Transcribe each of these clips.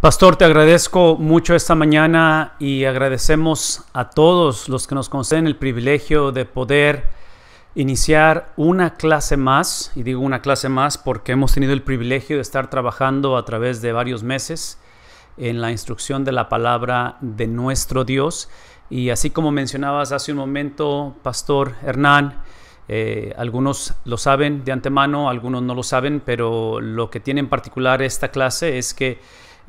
Pastor, te agradezco mucho esta mañana y agradecemos a todos los que nos conceden el privilegio de poder iniciar una clase más, y digo una clase más porque hemos tenido el privilegio de estar trabajando a través de varios meses en la instrucción de la palabra de nuestro Dios. Y así como mencionabas hace un momento, Pastor Hernán, eh, algunos lo saben de antemano, algunos no lo saben, pero lo que tiene en particular esta clase es que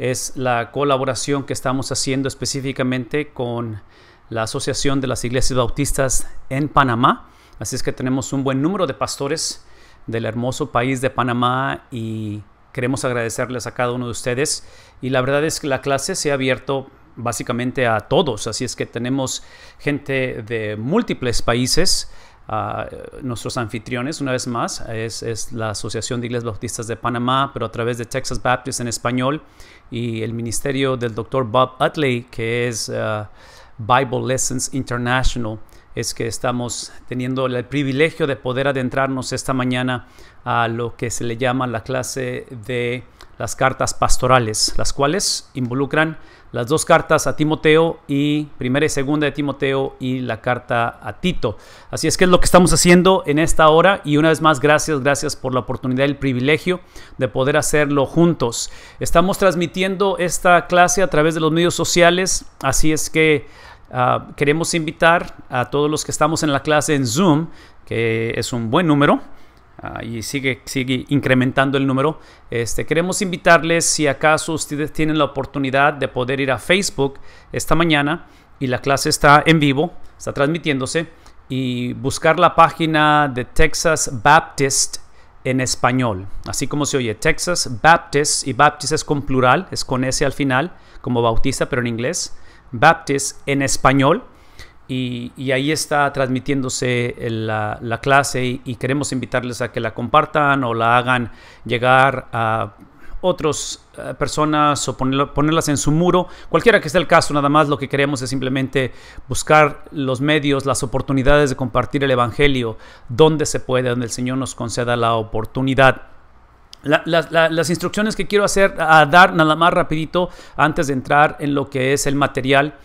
es la colaboración que estamos haciendo específicamente con la Asociación de las Iglesias Bautistas en Panamá. Así es que tenemos un buen número de pastores del hermoso país de Panamá y queremos agradecerles a cada uno de ustedes. Y la verdad es que la clase se ha abierto básicamente a todos, así es que tenemos gente de múltiples países. Ah, nuestros anfitriones, una vez más, es, es, la Asociación de Iglesias Bautistas de Panamá, pero a través de Texas Baptist en español y el ministerio del doctor Bob Utley, que es uh, Bible Lessons International, es que estamos teniendo el privilegio de poder adentrarnos esta mañana a lo que se le llama la clase de las cartas pastorales, las cuales involucran las dos cartas a Timoteo y primera y segunda de Timoteo y la carta a Tito. Así es que es lo que estamos haciendo en esta hora y una vez más gracias, gracias por la oportunidad y el privilegio de poder hacerlo juntos. Estamos transmitiendo esta clase a través de los medios sociales, así es que ah, queremos invitar a todos los que estamos en la clase en Zoom, que es un buen número Ah, y sigue, sigue incrementando el número. Este, queremos invitarles, si acaso ustedes tienen la oportunidad de poder ir a Facebook esta mañana y la clase está en vivo, está transmitiéndose, y buscar la página de Texas Baptist en español, así como se oye Texas Baptist, y Baptist es con plural, es con S al final, como bautista, pero en inglés, Baptist en español y, ahí está transmitiéndose la, la clase y, queremos invitarles a que la compartan o la hagan llegar a otras eh, personas o ponerlas en su muro. Cualquiera que sea el caso, nada más lo que queremos es simplemente buscar los medios, las oportunidades de compartir el Evangelio donde se puede, donde el Señor nos conceda la oportunidad. las instrucciones que quiero hacer, a dar nada más rapidito antes de entrar en lo que es el material,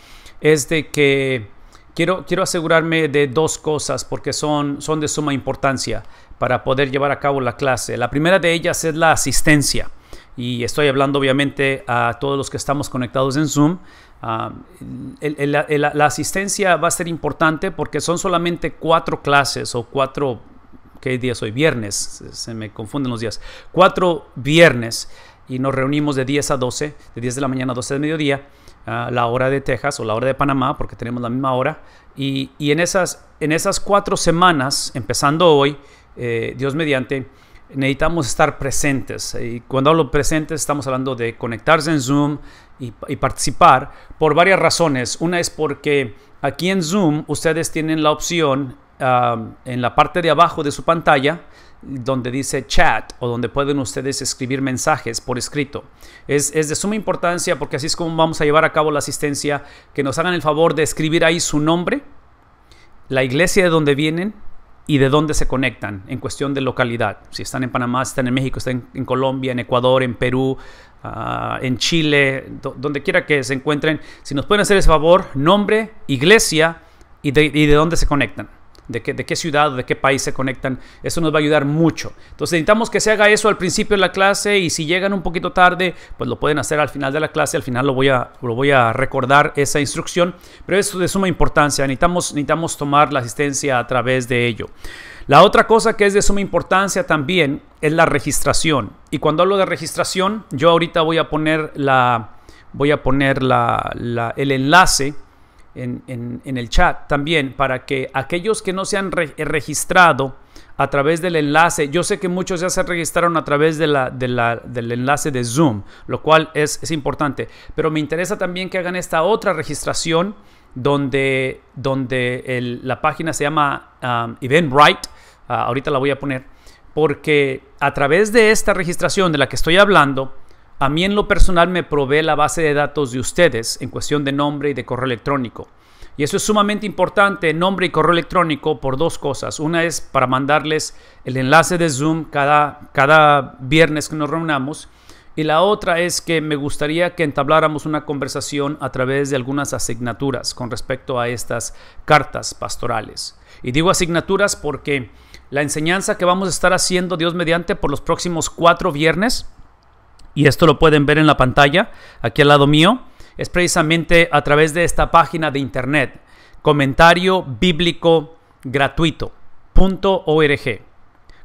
es de que Quiero, asegurarme de dos cosas porque son, son de suma importancia para poder llevar a cabo la clase. La primera de ellas es la asistencia. Y estoy hablando obviamente a todos los que estamos conectados en Zoom. Ah, la, asistencia va a ser importante porque son solamente cuatro clases o cuatro, ¿qué día hoy? Viernes, se, me confunden los días. Cuatro viernes y nos reunimos de 10 a 12, de 10 de la mañana a 12 de mediodía la hora de Texas o la hora de Panamá, porque tenemos la misma hora. Y, en, esas, en esas cuatro semanas, empezando hoy, eh, Dios mediante, necesitamos estar presentes. Y cuando hablo presentes, estamos hablando de conectarse en Zoom y, participar por varias razones. Una es porque aquí en Zoom ustedes tienen la opción ah, en la parte de abajo de su pantalla donde dice chat o donde pueden ustedes escribir mensajes por escrito. Es, de suma importancia porque así es como vamos a llevar a cabo la asistencia, que nos hagan el favor de escribir ahí su nombre, la iglesia de donde vienen y de dónde se conectan en cuestión de localidad. Si están en Panamá, están en México, están en, Colombia, en Ecuador, en Perú, ah, en Chile, donde quiera que se encuentren, si nos pueden hacer ese favor, nombre, iglesia y de, y de dónde se conectan de qué, ciudad de qué país se conectan. Eso nos va a ayudar mucho. Entonces necesitamos que se haga eso al principio de la clase y si llegan un poquito tarde, pues lo pueden hacer al final de la clase. Al final lo voy a, lo voy a recordar esa instrucción, pero es de suma importancia. Necesitamos, necesitamos tomar la asistencia a través de ello. La otra cosa que es de suma importancia también es la registración. Y cuando hablo de registración, yo ahorita voy a poner la voy a poner el enlace en, el chat también para que aquellos que no se han eh, registrado a través del enlace, yo sé que muchos ya se registraron a través de la, del enlace de Zoom, lo cual es, importante, pero me interesa también que hagan esta otra registración donde, donde la página se llama um, Eventbrite. Ah, ahorita la voy a poner, porque a través de esta registración de la que estoy hablando, a mí en lo personal me provee la base de datos de ustedes en cuestión de nombre y de correo electrónico. Y eso es sumamente importante, nombre y correo electrónico, por dos cosas. Una es para mandarles el enlace de Zoom cada, cada viernes que nos reunamos. Y la otra es que me gustaría que entabláramos una conversación a través de algunas asignaturas con respecto a estas cartas pastorales. Y digo asignaturas porque la enseñanza que vamos a estar haciendo Dios mediante por los próximos cuatro viernes y esto lo pueden ver en la pantalla, aquí al lado mío, es precisamente a través de esta página de internet, comentario bíblico gratuito.org.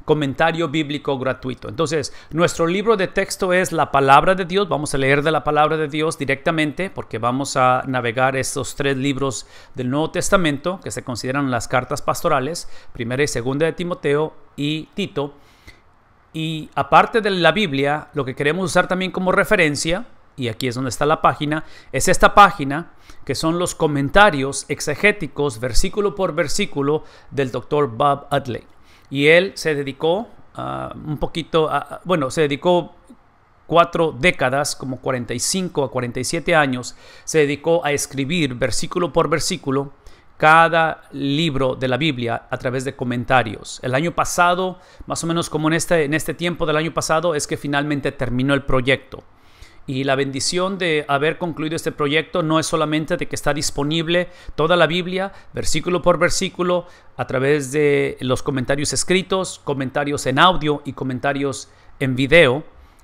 Comentario bíblico gratuito. Entonces, nuestro libro de texto es la palabra de Dios. Vamos a leer de la palabra de Dios directamente porque vamos a navegar estos tres libros del Nuevo Testamento que se consideran las cartas pastorales, primera y segunda de Timoteo y Tito. Y aparte de la Biblia, lo que queremos usar también como referencia, y aquí es donde está la página, es esta página que son los comentarios exegéticos versículo por versículo del doctor Bob Adley. Y él se dedicó un poquito, a, bueno, se dedicó cuatro décadas, como 45 a 47 años, se dedicó a escribir versículo por versículo cada libro de la Biblia a través de comentarios. El año pasado, más o menos como en este, en este tiempo del año pasado, es que finalmente terminó el proyecto. Y la bendición de haber concluido este proyecto no es solamente de que está disponible toda la Biblia, versículo por versículo, a través de los comentarios escritos, comentarios en audio y comentarios en video,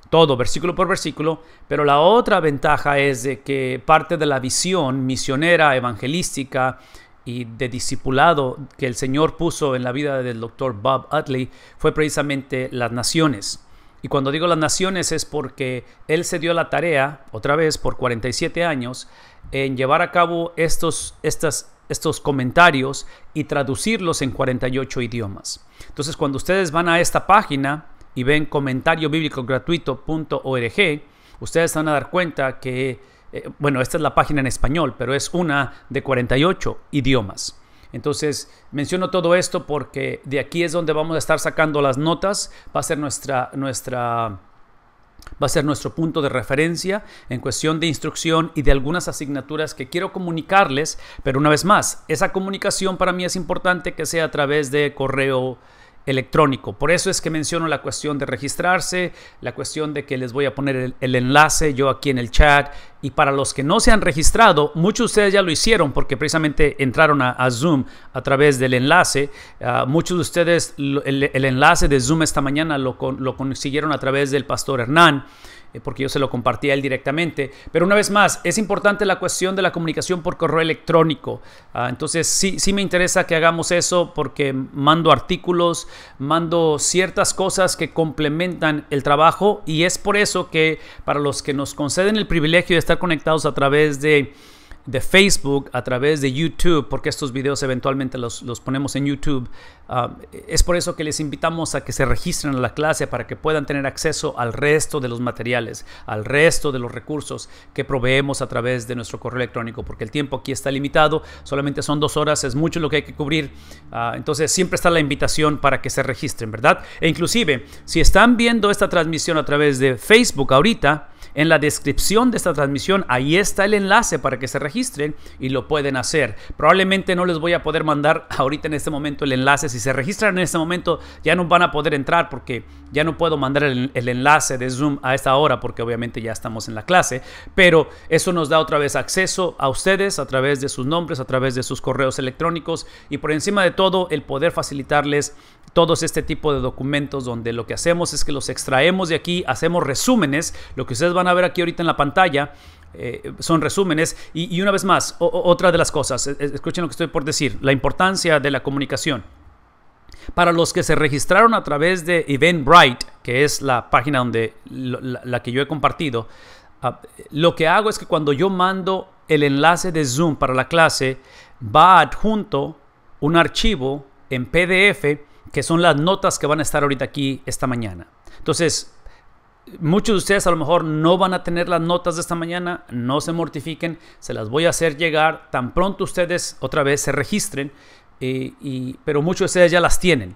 todo versículo por versículo, pero la otra ventaja es de que parte de la visión misionera, evangelística, y de discipulado que el Señor puso en la vida del doctor Bob Utley fue precisamente las naciones. Y cuando digo las naciones es porque él se dio la tarea, otra vez por 47 años, en llevar a cabo estos, estas, estos comentarios y traducirlos en 48 idiomas. Entonces cuando ustedes van a esta página y ven comentario bíblico gratuito.org, ustedes van a dar cuenta que eh, bueno, esta es la página en español, pero es una de 48 idiomas. Entonces, menciono todo esto porque de aquí es donde vamos a estar sacando las notas, va a ser nuestra, nuestra, va a ser nuestro punto de referencia en cuestión de instrucción y de algunas asignaturas que quiero comunicarles, pero una vez más, esa comunicación para mí es importante que sea a través de correo electrónico. Por eso es que menciono la cuestión de registrarse, la cuestión de que les voy a poner el, enlace yo aquí en el chat. Y para los que no se han registrado, muchos de ustedes ya lo hicieron porque precisamente entraron a, Zoom a través del enlace. Ah, muchos de ustedes el, enlace de Zoom esta mañana lo, lo consiguieron a través del pastor Hernán. Eh, porque yo se lo compartía él directamente. Pero una vez más, es importante la cuestión de la comunicación por correo electrónico. Ah, entonces, sí, sí me interesa que hagamos eso porque mando artículos, mando ciertas cosas que complementan el trabajo y es por eso que para los que nos conceden el privilegio de estar conectados a través de de Facebook, a través de YouTube, porque estos videos eventualmente los, ponemos en YouTube. Ah, es por eso que les invitamos a que se registren a la clase para que puedan tener acceso al resto de los materiales, al resto de los recursos que proveemos a través de nuestro correo electrónico, porque el tiempo aquí está limitado, solamente son dos horas, es mucho lo que hay que cubrir. Ah, entonces siempre está la invitación para que se registren, ¿verdad? E inclusive, si están viendo esta transmisión a través de Facebook ahorita, en la descripción de esta transmisión, ahí está el enlace para que se registren y lo pueden hacer. Probablemente no les voy a poder mandar ahorita en este momento el enlace. Si se registran en este momento, ya no van a poder entrar porque ya no puedo mandar el, enlace de Zoom a esta hora porque obviamente ya estamos en la clase. Pero eso nos da otra vez acceso a ustedes a través de sus nombres, a través de sus correos electrónicos y por encima de todo el poder facilitarles todos este tipo de documentos donde lo que hacemos es que los extraemos de aquí, hacemos resúmenes, lo que ustedes van a ver aquí ahorita en la pantalla eh, son resúmenes. Y, una vez más, otra de las cosas, escuchen lo que estoy por decir, la importancia de la comunicación. Para los que se registraron a través de Eventbrite, que es la página donde la, que yo he compartido, ah, lo que hago es que cuando yo mando el enlace de Zoom para la clase, va adjunto un archivo en PDF que son las notas que van a estar ahorita aquí esta mañana. Entonces, Muchos de ustedes a lo mejor no van a tener las notas de esta mañana, no se mortifiquen, se las voy a hacer llegar tan pronto ustedes otra vez se registren, eh, pero muchos de ustedes ya las tienen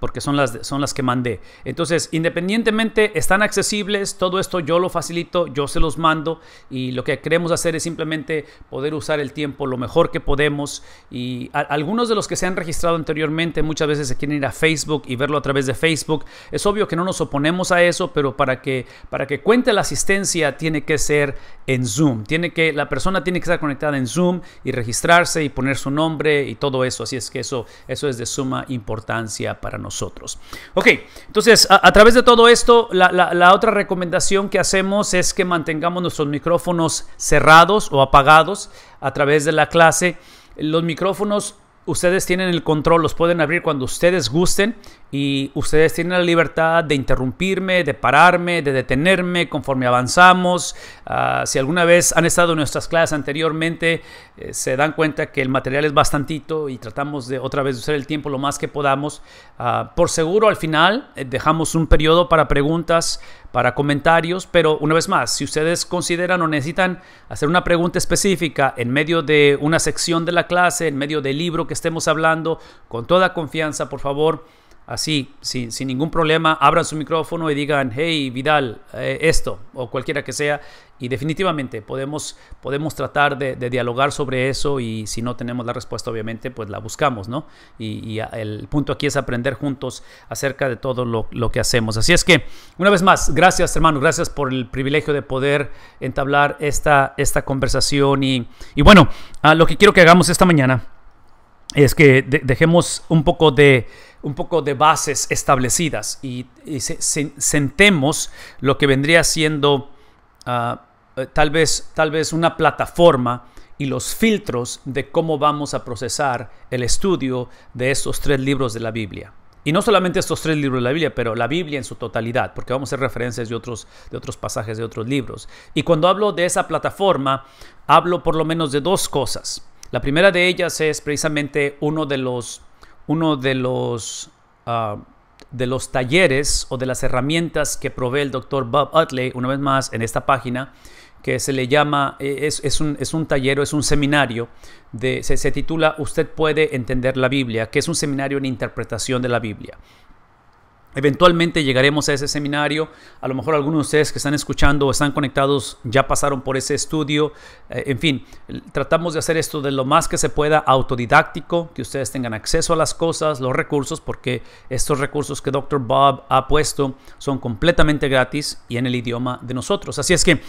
porque son las, son las que mandé. Entonces, independientemente, están accesibles, todo esto yo lo facilito, yo se los mando y lo que queremos hacer es simplemente poder usar el tiempo lo mejor que podemos y algunos de los que se han registrado anteriormente muchas veces se quieren ir a Facebook y verlo a través de Facebook. Es obvio que no nos oponemos a eso, pero para que, para que cuente la asistencia tiene que ser en Zoom, tiene que, la persona tiene que estar conectada en Zoom y registrarse y poner su nombre y todo eso, así es que eso, eso es de suma importancia para nosotros nosotros. Ok, entonces a, través de todo esto, la, otra recomendación que hacemos es que mantengamos nuestros micrófonos cerrados o apagados a través de la clase. Los micrófonos... Ustedes tienen el control, los pueden abrir cuando ustedes gusten y ustedes tienen la libertad de interrumpirme, de pararme, de detenerme conforme avanzamos. Ah, si alguna vez han estado en nuestras clases anteriormente, eh, se dan cuenta que el material es bastantito y tratamos de otra vez usar el tiempo lo más que podamos. Ah, por seguro, al final eh, dejamos un periodo para preguntas, para comentarios, pero una vez más, si ustedes consideran o necesitan hacer una pregunta específica en medio de una sección de la clase, en medio del libro que estemos hablando, con toda confianza, por favor, así, sin, ningún problema, abran su micrófono y digan, hey Vidal, eh, esto, o cualquiera que sea, y definitivamente podemos, podemos tratar de, dialogar sobre eso y si no tenemos la respuesta, obviamente, pues la buscamos, ¿no? Y, el punto aquí es aprender juntos acerca de todo lo, que hacemos. Así es que, una vez más, gracias hermano, gracias por el privilegio de poder entablar esta, esta conversación y, bueno, ah, lo que quiero que hagamos esta mañana es que dejemos un poco de un poco de bases establecidas y, sentemos lo que vendría siendo ah, eh, tal, vez, tal vez una plataforma y los filtros de cómo vamos a procesar el estudio de estos tres libros de la Biblia. Y no solamente estos tres libros de la Biblia, pero la Biblia en su totalidad, porque vamos a hacer referencias de otros, de otros pasajes de otros libros. Y cuando hablo de esa plataforma, hablo por lo menos de dos cosas. La primera de ellas es precisamente uno de los uno de los, ah, de los talleres o de las herramientas que provee el doctor Bob Utley, una vez más en esta página, que se le llama, eh, es, es un, es un es un seminario, de, se titula Usted puede entender la Biblia, que es un seminario en interpretación de la Biblia. Eventualmente llegaremos a ese seminario. A lo mejor algunos de ustedes que están escuchando o están conectados ya pasaron por ese estudio. Eh, en fin, tratamos de hacer esto de lo más que se pueda autodidáctico, que ustedes tengan acceso a las cosas, los recursos, porque estos recursos que Dr. Bob ha puesto son completamente gratis y en el idioma de nosotros. Así es que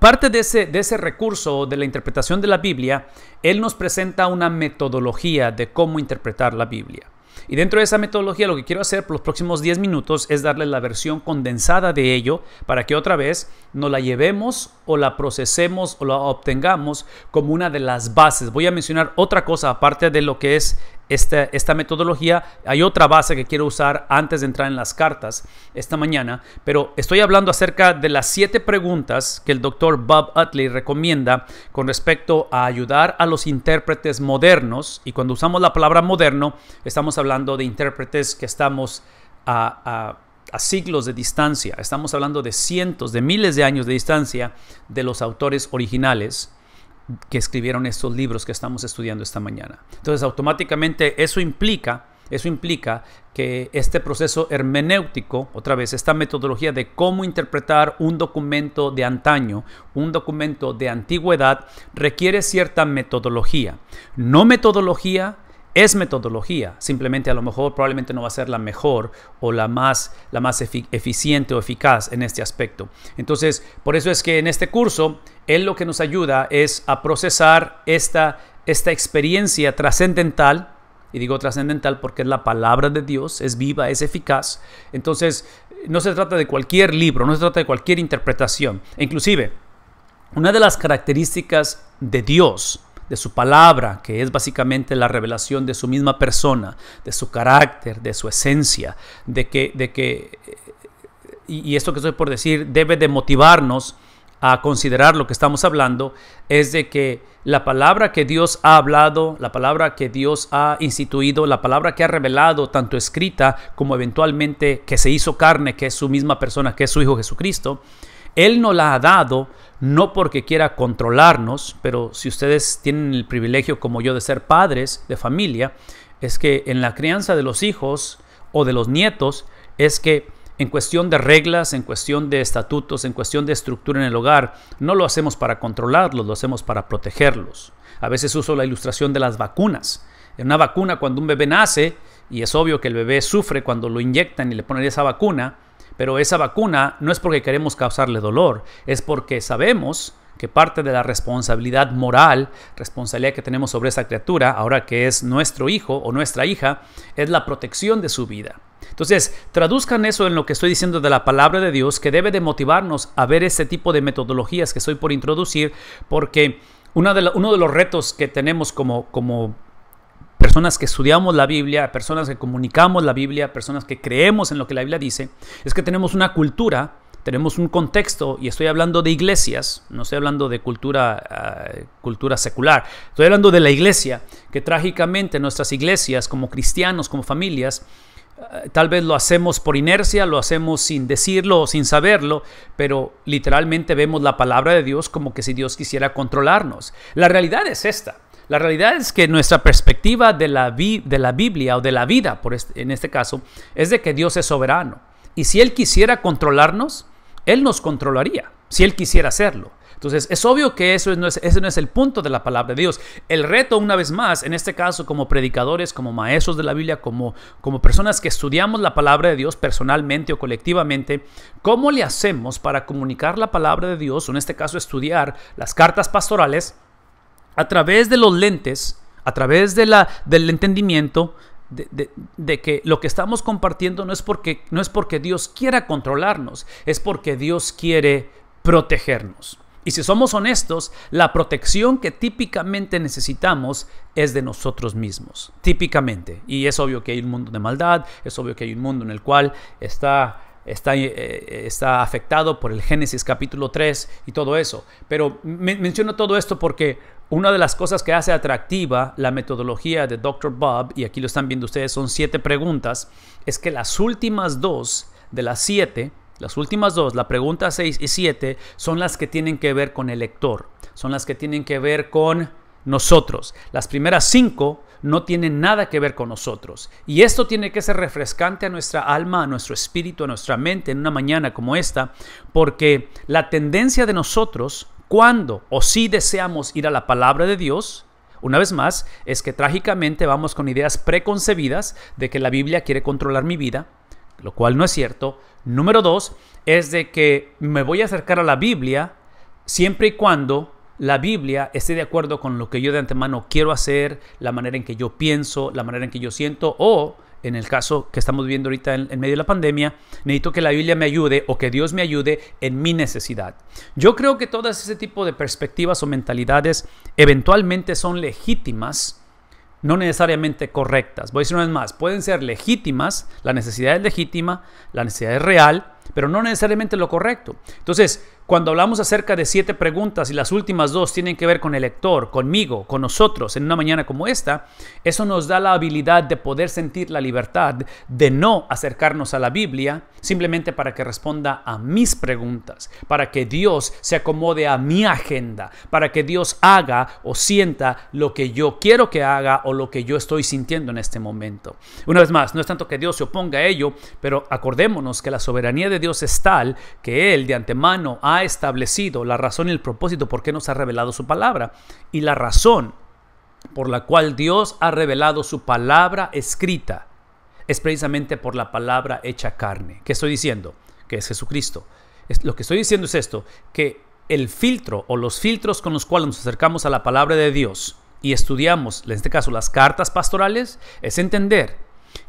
parte de ese, de ese recurso de la interpretación de la Biblia, él nos presenta una metodología de cómo interpretar la Biblia. Y dentro de esa metodología lo que quiero hacer por los próximos 10 minutos es darle la versión condensada de ello para que otra vez nos la llevemos o la procesemos o la obtengamos como una de las bases. Voy a mencionar otra cosa aparte de lo que es esta, metodología. Hay otra base que quiero usar antes de entrar en las cartas esta mañana, pero estoy hablando acerca de las siete preguntas que el doctor Bob Utley recomienda con respecto a ayudar a los intérpretes modernos. Y cuando usamos la palabra moderno, estamos hablando de intérpretes que estamos a siglos de distancia, estamos hablando de cientos, de miles de años de distancia de los autores originales que escribieron estos libros que estamos estudiando esta mañana. Entonces, automáticamente eso implica, eso implica que este proceso hermenéutico, otra vez, esta metodología de cómo interpretar un documento de antaño, un documento de antigüedad, requiere cierta metodología. No metodología es metodología, simplemente a lo mejor probablemente no va a ser la mejor o la más, la más eficiente o eficaz en este aspecto. Entonces, por eso es que en este curso, él lo que nos ayuda es a procesar esta, esta experiencia trascendental, y digo trascendental porque es la palabra de Dios, es viva, es eficaz. Entonces, no se trata de cualquier libro, no se trata de cualquier interpretación. E inclusive, una de las características de Dios, de su palabra, que es básicamente la revelación de su misma persona, de su carácter, de su esencia, de que, de y esto que estoy por decir debe de motivarnos a considerar lo que estamos hablando, es de que la palabra que Dios ha hablado, la palabra que Dios ha instituido, la palabra que ha revelado, tanto escrita como eventualmente que se hizo carne, que es su misma persona, que es su Hijo Jesucristo, Él nos la ha dado no porque quiera controlarnos, pero si ustedes tienen el privilegio como yo de ser padres de familia, es que en la crianza de los hijos o de los nietos es que en cuestión de reglas, en cuestión de estatutos, en cuestión de estructura en el hogar, no lo hacemos para controlarlos, lo hacemos para protegerlos. A veces uso la ilustración de las vacunas. En una vacuna cuando un bebé nace, y es obvio que el bebé sufre cuando lo inyectan y le ponen esa vacuna, pero esa vacuna no es porque queremos causarle dolor, es porque sabemos que parte de la responsabilidad moral, responsabilidad que tenemos sobre esa criatura, ahora que es nuestro hijo o nuestra hija, es la protección de su vida. Entonces, traduzcan eso en lo que estoy diciendo de la palabra de Dios, que debe de motivarnos a ver ese tipo de metodologías que estoy por introducir, porque de uno de los retos que tenemos como, como personas que estudiamos la Biblia, personas que comunicamos la Biblia, personas que creemos en lo que la Biblia dice, es que tenemos una cultura, tenemos un contexto, y estoy hablando de iglesias, no estoy hablando de cultura, ah, cultura secular, estoy hablando de la iglesia, que trágicamente nuestras iglesias, como cristianos, como familias, ah, Tal vez lo hacemos por inercia, lo hacemos sin decirlo o sin saberlo, pero literalmente vemos la palabra de Dios como que si Dios quisiera controlarnos. La realidad es esta. La realidad es que nuestra perspectiva de la, Biblia o de la vida, este, en este caso, es de que Dios es soberano. Y si Él quisiera controlarnos, Él nos controlaría, si Él quisiera hacerlo. Entonces, es obvio que eso no es, ese no es el punto de la palabra de Dios. El reto, una vez más, en este caso, como predicadores, como maestros de la Biblia, como personas que estudiamos la palabra de Dios personalmente o colectivamente, ¿cómo le hacemos para comunicar la palabra de Dios, o en este caso, estudiar las cartas pastorales? a través de los lentes, a través de la, del entendimiento, de, que lo que estamos compartiendo no es, porque, no es porque Dios quiera controlarnos, es porque Dios quiere protegernos. Y si somos honestos, la protección que típicamente necesitamos es de nosotros mismos, típicamente. Y es obvio que hay un mundo de maldad, es obvio que hay un mundo en el cual está, está, eh, eh, está afectado por el Génesis capítulo 3 y todo eso. Pero menciono todo esto porque una de las cosas que hace atractiva la metodología de Dr. Bob, y aquí lo están viendo ustedes, son siete preguntas, es que las últimas dos de las siete, las últimas dos, la pregunta seis y siete, son las que tienen que ver con el lector, son las que tienen que ver con nosotros. Las primeras cinco no tienen nada que ver con nosotros. Y esto tiene que ser refrescante a nuestra alma, a nuestro espíritu, a nuestra mente en una mañana como esta, porque la tendencia de nosotros cuando o si deseamos ir a la palabra de Dios, una vez más, es que trágicamente vamos con ideas preconcebidas de que la Biblia quiere controlar mi vida, lo cual no es cierto. Número dos, es de que me voy a acercar a la Biblia siempre y cuando la Biblia esté de acuerdo con lo que yo de antemano quiero hacer, la manera en que yo pienso, la manera en que yo siento o en el caso que estamos viviendo ahorita en, medio de la pandemia, necesito que la Biblia me ayude o que Dios me ayude en mi necesidad. Yo creo que todas ese tipo de perspectivas o mentalidades eventualmente son legítimas, no necesariamente correctas. Voy a decir una vez más, pueden ser legítimas, la necesidad es legítima, la necesidad es real, pero no necesariamente lo correcto. Entonces, cuando hablamos acerca de siete preguntas y las últimas dos tienen que ver con el lector, conmigo, con nosotros, en una mañana como esta, eso nos da la habilidad de poder sentir la libertad de no acercarnos a la Biblia simplemente para que responda a mis preguntas, para que Dios se acomode a mi agenda, para que Dios haga o sienta lo que yo quiero que haga o lo que yo estoy sintiendo en este momento. Una vez más, no es tanto que Dios se oponga a ello, pero acordémonos que la soberanía de Dios es tal que Él de antemano ha establecido, la razón y el propósito por qué nos ha revelado su palabra. Y la razón por la cual Dios ha revelado su palabra escrita es precisamente por la palabra hecha carne. ¿Qué estoy diciendo? Que es Jesucristo. Lo que estoy diciendo es esto, que el filtro o los filtros con los cuales nos acercamos a la palabra de Dios y estudiamos, en este caso, las cartas pastorales, es entender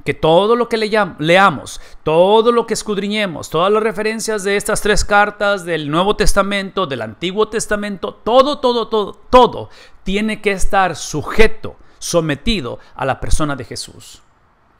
que todo lo que leamos, todo lo que escudriñemos, todas las referencias de estas tres cartas del Nuevo Testamento, del Antiguo Testamento, todo, todo, todo, todo tiene que estar sujeto, sometido a la persona de Jesús.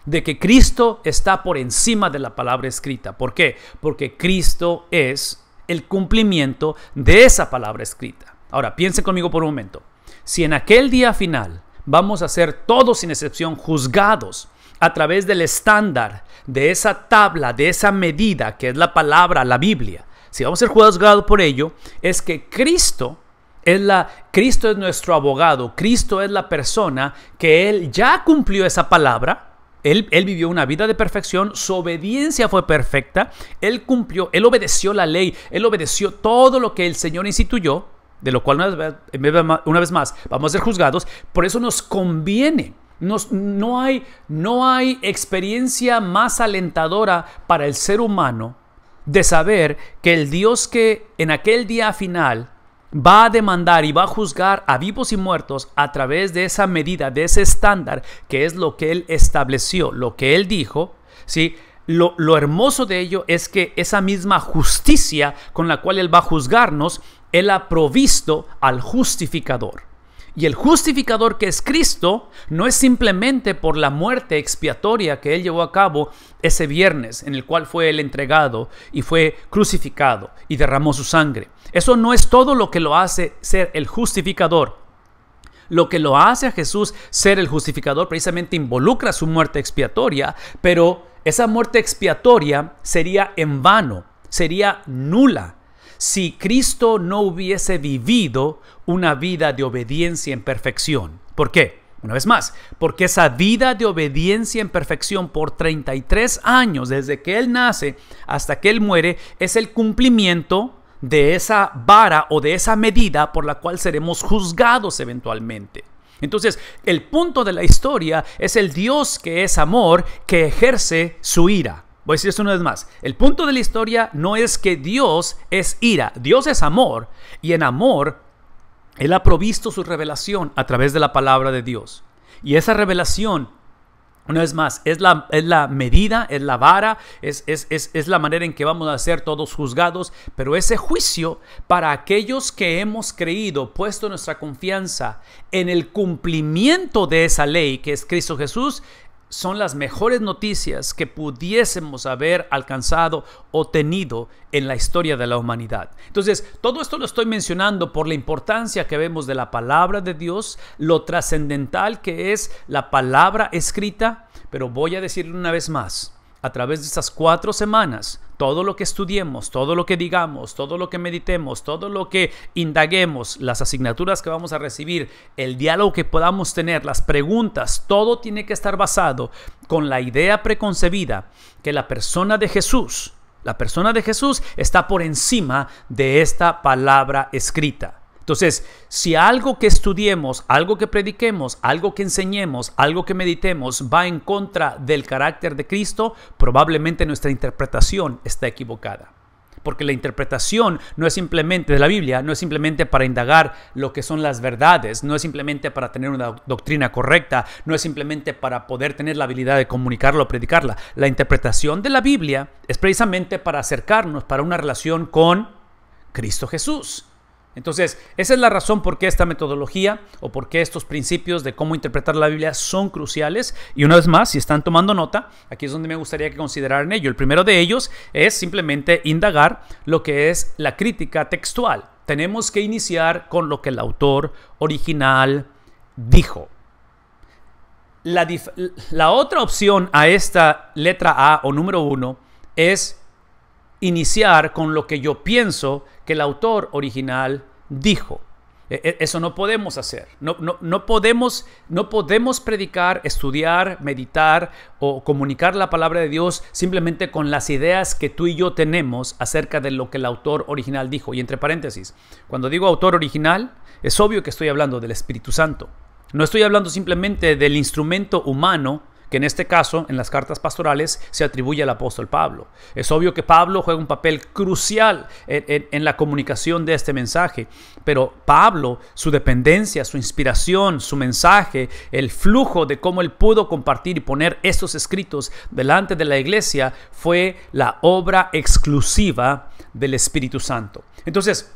De que Cristo está por encima de la palabra escrita. ¿Por qué? Porque Cristo es el cumplimiento de esa palabra escrita. Ahora, piense conmigo por un momento. Si en aquel día final vamos a ser todos sin excepción juzgados a través del estándar, de esa tabla, de esa medida que es la palabra, la Biblia, si vamos a ser juzgados por ello, es que Cristo es la Cristo es nuestro abogado, Cristo es la persona que él ya cumplió esa palabra. Él, vivió una vida de perfección, su obediencia fue perfecta, él cumplió, él obedeció la ley, él obedeció todo lo que el Señor instituyó, de lo cual una vez más vamos a ser juzgados, por eso nos conviene no, hay, no hay experiencia más alentadora para el ser humano de saber que el Dios que en aquel día final va a demandar y va a juzgar a vivos y muertos a través de esa medida, de ese estándar, que es lo que Él estableció, lo que Él dijo, ¿sí? Lo, lo, hermoso de ello es que esa misma justicia con la cual Él va a juzgarnos, Él ha provisto al justificador. Y el justificador que es Cristo no es simplemente por la muerte expiatoria que él llevó a cabo ese viernes en el cual fue él entregado y fue crucificado y derramó su sangre. Eso no es todo lo que lo hace ser el justificador. Lo que lo hace a Jesús ser el justificador precisamente involucra su muerte expiatoria, pero esa muerte expiatoria sería en vano, sería nula si Cristo no hubiese vivido una vida de obediencia en perfección. ¿Por qué? Una vez más, porque esa vida de obediencia en perfección por 33 años, desde que Él nace hasta que Él muere, es el cumplimiento de esa vara o de esa medida por la cual seremos juzgados eventualmente. Entonces, el punto de la historia es el Dios que es amor, que ejerce su ira. Voy a decir esto una vez más. El punto de la historia no es que Dios es ira, Dios es amor y en amor Él ha provisto su revelación a través de la palabra de Dios. Y esa revelación una vez más, es la, la, medida, es la vara, es, es, la manera en que vamos a ser todos juzgados, pero ese juicio para aquellos que hemos creído, puesto nuestra confianza en el cumplimiento de esa ley que es Cristo Jesús, son las mejores noticias que pudiésemos haber alcanzado o tenido en la historia de la humanidad. Entonces, todo esto lo estoy mencionando por la importancia que vemos de la palabra de Dios, lo trascendental que es la palabra escrita, pero voy a decirlo una vez más, a través de estas cuatro semanas, todo lo que estudiemos, todo lo que digamos, todo lo que meditemos, todo lo que indaguemos, las asignaturas que vamos a recibir, el diálogo que podamos tener, las preguntas, todo tiene que estar basado con la idea preconcebida que la persona de Jesús, la persona de Jesús está por encima de esta palabra escrita. Entonces, si algo que estudiemos, algo que prediquemos, algo que enseñemos, algo que meditemos va en contra del carácter de Cristo, probablemente nuestra interpretación está equivocada. Porque la interpretación no es simplemente de la Biblia, no es simplemente para indagar lo que son las verdades, no es simplemente para tener una doctrina correcta, no es simplemente para poder tener la habilidad de comunicarla o predicarla. La interpretación de la Biblia es precisamente para acercarnos para una relación con Cristo Jesús. Entonces, esa es la razón por qué esta metodología o por qué estos principios de cómo interpretar la Biblia son cruciales. Y una vez más, si están tomando nota, aquí es donde me gustaría que consideraran ello. El primero de ellos es simplemente indagar lo que es la crítica textual. Tenemos que iniciar con lo que el autor original dijo. La, la otra opción a esta letra A o número 1 es iniciar con lo que yo pienso que el autor original dijo. E, e, eso no podemos hacer. No, no, podemos, no podemos predicar, estudiar, meditar o comunicar la palabra de Dios simplemente con las ideas que tú y yo tenemos acerca de lo que el autor original dijo. Y entre paréntesis, cuando digo autor original, es obvio que estoy hablando del Espíritu Santo. No estoy hablando simplemente del instrumento humano que en este caso, en las cartas pastorales, se atribuye al apóstol Pablo. Es obvio que Pablo juega un papel crucial en, la comunicación de este mensaje, pero Pablo, su dependencia, su inspiración, su mensaje, el flujo de cómo él pudo compartir y poner estos escritos delante de la iglesia fue la obra exclusiva del Espíritu Santo. Entonces,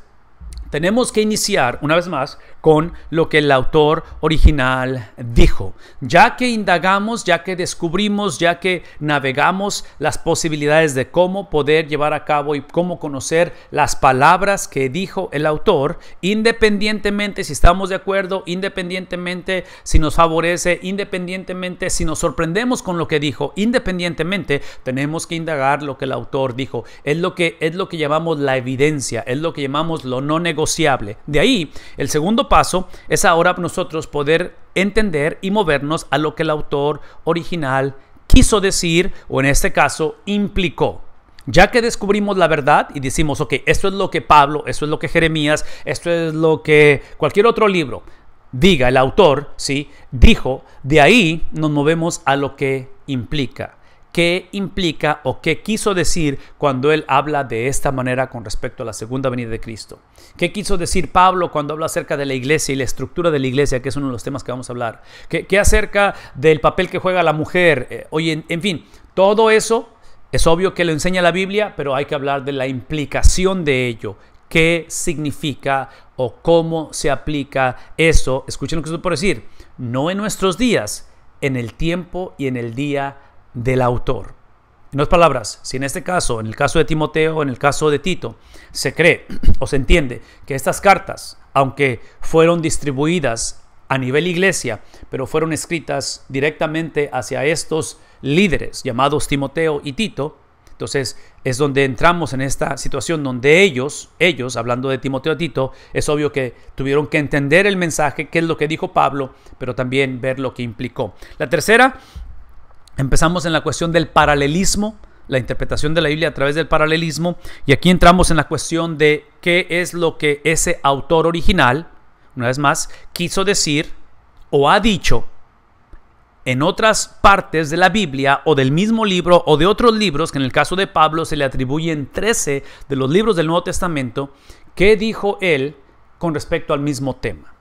tenemos que iniciar, una vez más, con lo que el autor original dijo. Ya que indagamos, ya que descubrimos, ya que navegamos las posibilidades de cómo poder llevar a cabo y cómo conocer las palabras que dijo el autor, independientemente si estamos de acuerdo, independientemente si nos favorece, independientemente si nos sorprendemos con lo que dijo, independientemente tenemos que indagar lo que el autor dijo. Es lo que es lo que llamamos la evidencia, es lo que llamamos lo no negociable. De ahí, el segundo paso paso es ahora nosotros poder entender y movernos a lo que el autor original quiso decir o en este caso implicó. Ya que descubrimos la verdad y decimos, ok, esto es lo que Pablo, esto es lo que Jeremías, esto es lo que cualquier otro libro diga, el autor, ¿sí? Dijo, de ahí nos movemos a lo que implica qué implica o qué quiso decir cuando él habla de esta manera con respecto a la segunda venida de Cristo. ¿Qué quiso decir Pablo cuando habla acerca de la iglesia y la estructura de la iglesia, que es uno de los temas que vamos a hablar? ¿Qué, acerca del papel que juega la mujer? Eh, oye, en, en fin, todo eso es obvio que lo enseña la Biblia, pero hay que hablar de la implicación de ello. ¿Qué significa o cómo se aplica eso? Escuchen lo que estoy por decir. No en nuestros días, en el tiempo y en el día del autor. En otras palabras, si en este caso, en el caso de Timoteo, en el caso de Tito, se cree o se entiende que estas cartas, aunque fueron distribuidas a nivel iglesia, pero fueron escritas directamente hacia estos líderes llamados Timoteo y Tito, entonces es donde entramos en esta situación donde ellos, ellos, hablando de Timoteo y Tito, es obvio que tuvieron que entender el mensaje, qué es lo que dijo Pablo, pero también ver lo que implicó. La tercera Empezamos en la cuestión del paralelismo, la interpretación de la Biblia a través del paralelismo, y aquí entramos en la cuestión de qué es lo que ese autor original, una vez más, quiso decir o ha dicho en otras partes de la Biblia o del mismo libro o de otros libros, que en el caso de Pablo se le atribuyen 13 de los libros del Nuevo Testamento, qué dijo él con respecto al mismo tema.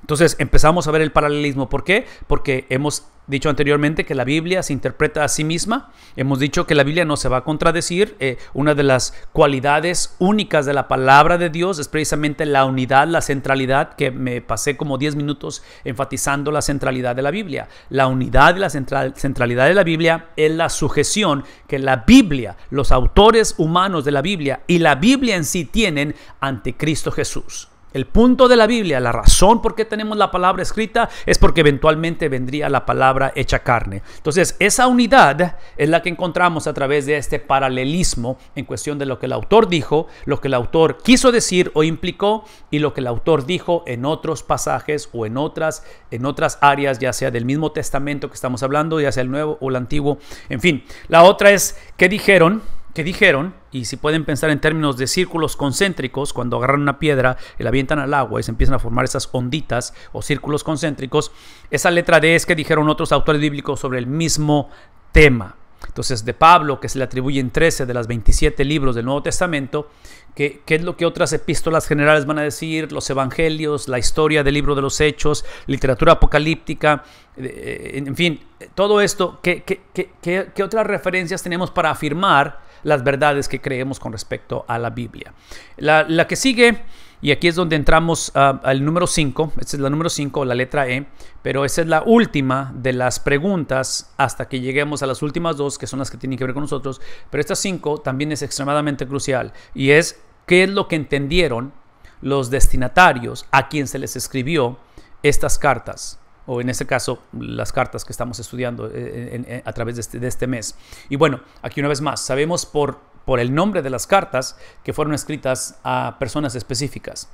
Entonces empezamos a ver el paralelismo. ¿Por qué? Porque hemos dicho anteriormente que la Biblia se interpreta a sí misma. Hemos dicho que la Biblia no se va a contradecir. Eh, una de las cualidades únicas de la palabra de Dios es precisamente la unidad, la centralidad, que me pasé como 10 minutos enfatizando la centralidad de la Biblia. La unidad y la centralidad de la Biblia es la sujeción que la Biblia, los autores humanos de la Biblia y la Biblia en sí tienen ante Cristo Jesús. El punto de la Biblia, la razón por qué tenemos la palabra escrita es porque eventualmente vendría la palabra hecha carne. Entonces, esa unidad es la que encontramos a través de este paralelismo en cuestión de lo que el autor dijo, lo que el autor quiso decir o implicó y lo que el autor dijo en otros pasajes o en otras en otras áreas, ya sea del mismo testamento que estamos hablando, ya sea el nuevo o el antiguo. En fin, la otra es qué dijeron dijeron, y si pueden pensar en términos de círculos concéntricos, cuando agarran una piedra y la avientan al agua y se empiezan a formar esas onditas o círculos concéntricos, esa letra D es que dijeron otros autores bíblicos sobre el mismo tema. Entonces, de Pablo, que se le atribuyen 13 de las 27 libros del Nuevo Testamento, ¿qué, ¿qué, es lo que otras epístolas generales van a decir? Los evangelios, la historia del libro de los hechos, literatura apocalíptica, eh, eh, en fin, todo esto, ¿qué, qué otras referencias tenemos para afirmar las verdades que creemos con respecto a la Biblia. La, que sigue, y aquí es donde entramos ah, al número 5, esta es la número 5, la letra E, pero esa es la última de las preguntas hasta que lleguemos a las últimas dos, que son las que tienen que ver con nosotros, pero esta 5 también es extremadamente crucial, y es qué es lo que entendieron los destinatarios a quien se les escribió estas cartas o en este caso las cartas que estamos estudiando eh, eh, eh, a través este, de este, mes. Y bueno, aquí una vez más, sabemos por, por el nombre de las cartas que fueron escritas a personas específicas.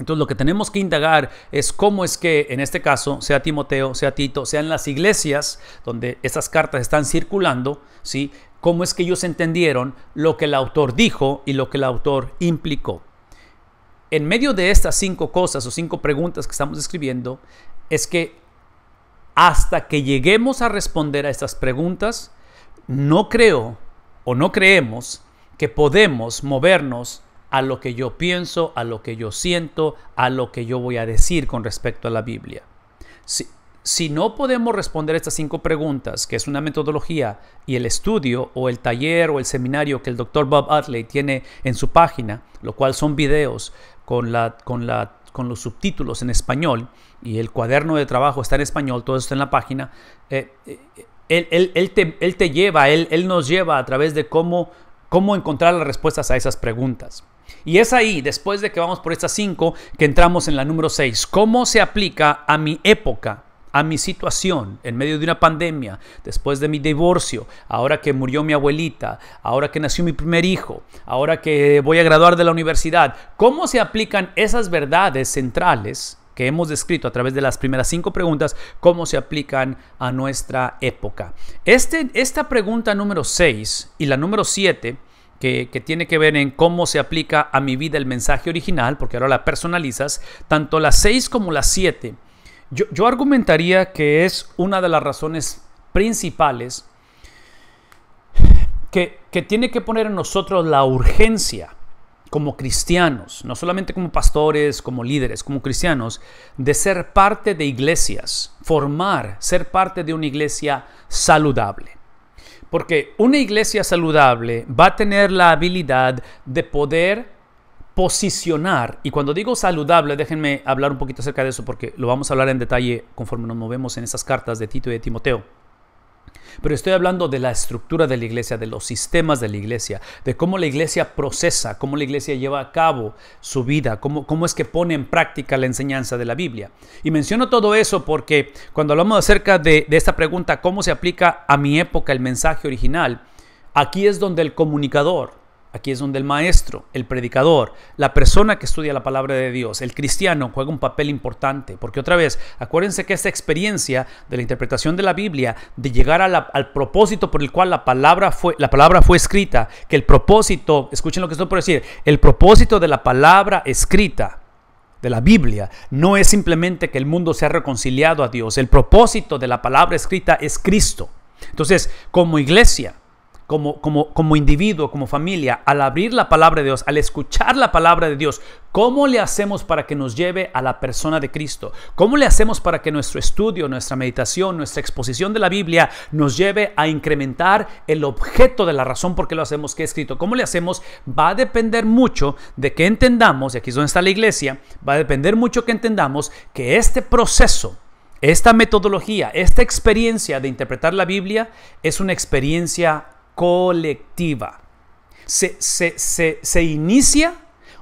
Entonces lo que tenemos que indagar es cómo es que en este caso, sea Timoteo, sea Tito, sean las iglesias donde estas cartas están circulando, ¿sí? cómo es que ellos entendieron lo que el autor dijo y lo que el autor implicó. En medio de estas cinco cosas o cinco preguntas que estamos escribiendo, es que hasta que lleguemos a responder a estas preguntas, no creo o no creemos que podemos movernos a lo que yo pienso, a lo que yo siento, a lo que yo voy a decir con respecto a la Biblia. Si, no podemos responder estas cinco preguntas, que es una metodología y el estudio o el taller o el seminario que el doctor Bob Utley tiene en su página, lo cual son videos con, la, con, la, con los subtítulos en español, y el cuaderno de trabajo está en español, todo está en la página. Eh, eh, él, te, lleva, él, nos lleva a través de cómo, cómo encontrar las respuestas a esas preguntas. Y es ahí, después de que vamos por estas cinco, que entramos en la número seis. ¿Cómo se aplica a mi época? a mi situación en medio de una pandemia, después de mi divorcio, ahora que murió mi abuelita, ahora que nació mi primer hijo, ahora que voy a graduar de la universidad, ¿cómo se aplican esas verdades centrales que hemos descrito a través de las primeras cinco preguntas, cómo se aplican a nuestra época. Este, esta pregunta número 6 y la número 7 que, tiene que ver en cómo se aplica a mi vida el mensaje original, porque ahora la personalizas, tanto las seis como las 7. Yo, argumentaría que es una de las razones principales que, que tiene que poner en nosotros la urgencia como cristianos, no solamente como pastores, como líderes, como cristianos, de ser parte de iglesias, formar, ser parte de una iglesia saludable. Porque una iglesia saludable va a tener la habilidad de poder posicionar, y cuando digo saludable, déjenme hablar un poquito acerca de eso porque lo vamos a hablar en detalle conforme nos movemos en esas cartas de Tito y de Timoteo pero estoy hablando de la estructura de la iglesia, de los sistemas de la iglesia, de cómo la iglesia procesa, cómo la iglesia lleva a cabo su vida, cómo, es que pone en práctica la enseñanza de la Biblia. Y menciono todo eso porque cuando hablamos acerca de, de esta pregunta, ¿cómo se aplica a mi época el mensaje original? Aquí es donde el comunicador, Aquí es donde el maestro, el predicador, la persona que estudia la palabra de Dios, el cristiano, juega un papel importante. Porque otra vez, acuérdense que esta experiencia de la interpretación de la Biblia, de llegar al propósito por el cual la palabra, fue, la palabra fue escrita, que el propósito, escuchen lo que estoy por decir, el propósito de la palabra escrita de la Biblia no es simplemente que el mundo sea reconciliado a Dios. El propósito de la palabra escrita es Cristo. Entonces, como iglesia, como, como, individuo, como familia, al abrir la palabra de Dios, al escuchar la palabra de Dios, ¿cómo le hacemos para que nos lleve a la persona de Cristo? ¿Cómo le hacemos para que nuestro estudio, nuestra meditación, nuestra exposición de la Biblia nos lleve a incrementar el objeto de la razón por qué lo hacemos que he escrito? ¿Cómo le hacemos? Va a depender mucho de que entendamos, y aquí es donde está la iglesia, va a depender mucho que entendamos que este proceso, esta metodología, esta experiencia de interpretar la Biblia es una experiencia colectiva. Se, inicia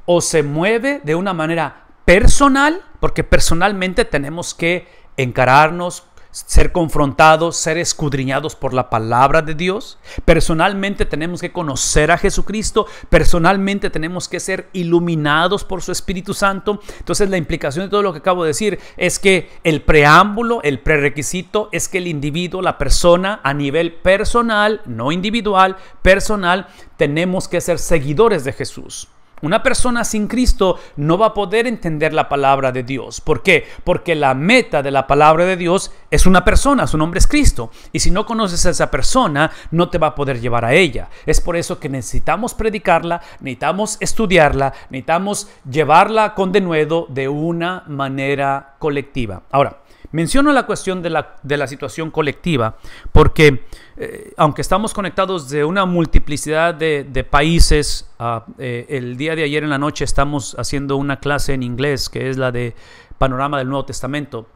o se mueve de una manera personal, porque personalmente tenemos que encararnos, ser confrontados, ser escudriñados por la palabra de Dios. Personalmente tenemos que conocer a Jesucristo, personalmente tenemos que ser iluminados por su Espíritu Santo. Entonces la implicación de todo lo que acabo de decir es que el preámbulo, el prerequisito es que el individuo, la persona a nivel personal, no individual, personal, tenemos que ser seguidores de Jesús. Una persona sin Cristo no va a poder entender la palabra de Dios. ¿Por qué? Porque la meta de la palabra de Dios es una persona, su nombre es Cristo. Y si no conoces a esa persona, no te va a poder llevar a ella. Es por eso que necesitamos predicarla, necesitamos estudiarla, necesitamos llevarla con denuedo de una manera colectiva. Ahora, Menciono la cuestión de la, de la situación colectiva porque eh, aunque estamos conectados de una multiplicidad de, países, ah, eh, el día de ayer en la noche estamos haciendo una clase en inglés que es la de Panorama del Nuevo Testamento.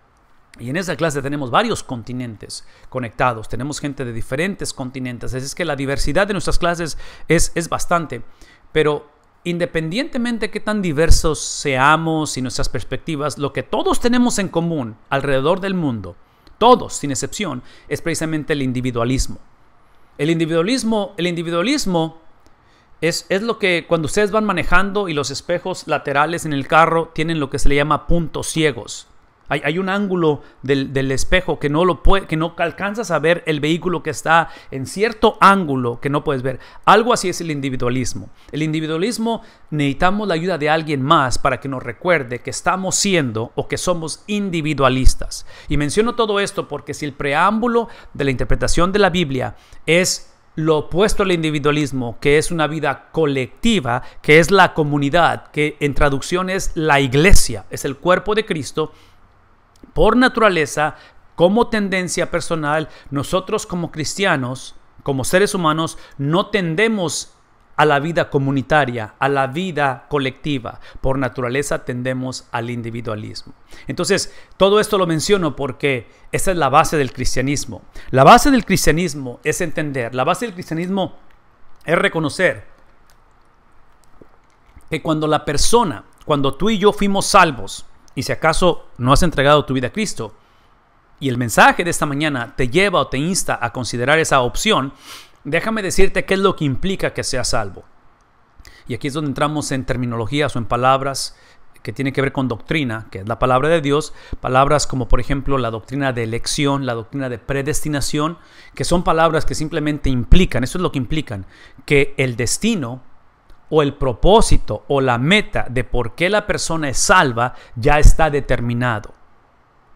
Y en esa clase tenemos varios continentes conectados, tenemos gente de diferentes continentes, es que la diversidad de nuestras clases es, es bastante, pero Independientemente de qué tan diversos seamos y nuestras perspectivas, lo que todos tenemos en común alrededor del mundo, todos sin excepción, es precisamente el individualismo. El individualismo, el individualismo es lo que cuando ustedes van manejando y los espejos laterales en el carro tienen lo que se le llama puntos ciegos. Hay, un ángulo del, espejo que no, lo puede, que no alcanzas a ver el vehículo que está en cierto ángulo que no puedes ver. Algo así es el individualismo. El individualismo necesitamos la ayuda de alguien más para que nos recuerde que estamos siendo o que somos individualistas. Y menciono todo esto porque si el preámbulo de la interpretación de la Biblia es lo opuesto al individualismo, que es una vida colectiva, que es la comunidad, que en traducción es la iglesia, es el cuerpo de Cristo, por naturaleza, como tendencia personal, nosotros como cristianos, como seres humanos, no tendemos a la vida comunitaria, a la vida colectiva. Por naturaleza tendemos al individualismo. Entonces, todo esto lo menciono porque esa es la base del cristianismo. La base del cristianismo es entender, la base del cristianismo es reconocer que cuando la persona, cuando tú y yo fuimos salvos, y si acaso no has entregado tu vida a Cristo y el mensaje de esta mañana te lleva o te insta a considerar esa opción, déjame decirte qué es lo que implica que seas salvo. Y aquí es donde entramos en terminologías o en palabras que tienen que ver con doctrina, que es la palabra de Dios, palabras como por ejemplo la doctrina de elección, la doctrina de predestinación, que son palabras que simplemente implican, eso es lo que implican, que el destino o el propósito o la meta de por qué la persona es salva ya está determinado.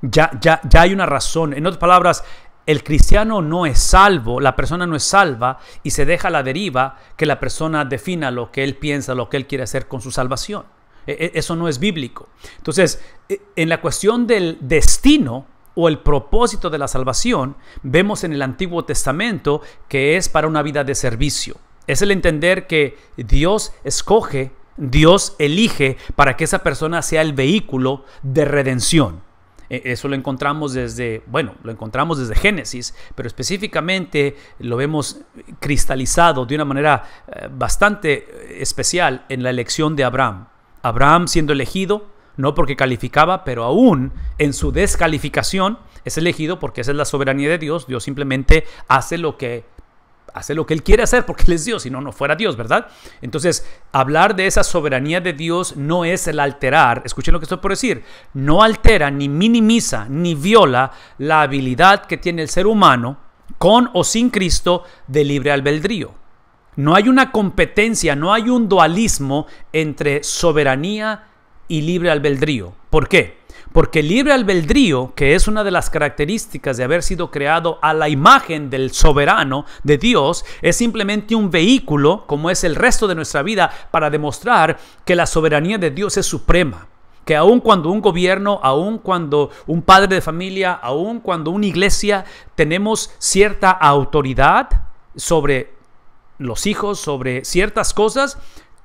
Ya, ya, ya hay una razón. En otras palabras, el cristiano no es salvo, la persona no es salva y se deja a la deriva que la persona defina lo que él piensa, lo que él quiere hacer con su salvación. E, e, eso no es bíblico. Entonces, e, en la cuestión del destino o el propósito de la salvación, vemos en el Antiguo Testamento que es para una vida de servicio. Es el entender que Dios escoge, Dios elige para que esa persona sea el vehículo de redención. E, eso lo encontramos desde, bueno, lo encontramos desde Génesis, pero específicamente lo vemos cristalizado de una manera eh, bastante eh, especial en la elección de Abraham. Abraham siendo elegido, no porque calificaba, pero aún en su descalificación es elegido porque esa es la soberanía de Dios. Dios simplemente hace lo que hace lo que Él quiere hacer porque Él es Dios, si no, no fuera Dios, ¿verdad? Entonces, hablar de esa soberanía de Dios no es el alterar, escuchen lo que estoy por decir, no altera, ni minimiza, ni viola la habilidad que tiene el ser humano, con o sin Cristo, de libre albedrío. No hay una competencia, no hay un dualismo entre soberanía y libre albedrío. ¿Por qué? Porque el libre albedrío, que es una de las características de haber sido creado a la imagen del soberano, de Dios, es simplemente un vehículo, como es el resto de nuestra vida, para demostrar que la soberanía de Dios es suprema que aun cuando un gobierno, aun cuando un padre de familia, aun cuando una iglesia, tenemos cierta autoridad sobre los hijos, sobre ciertas cosas,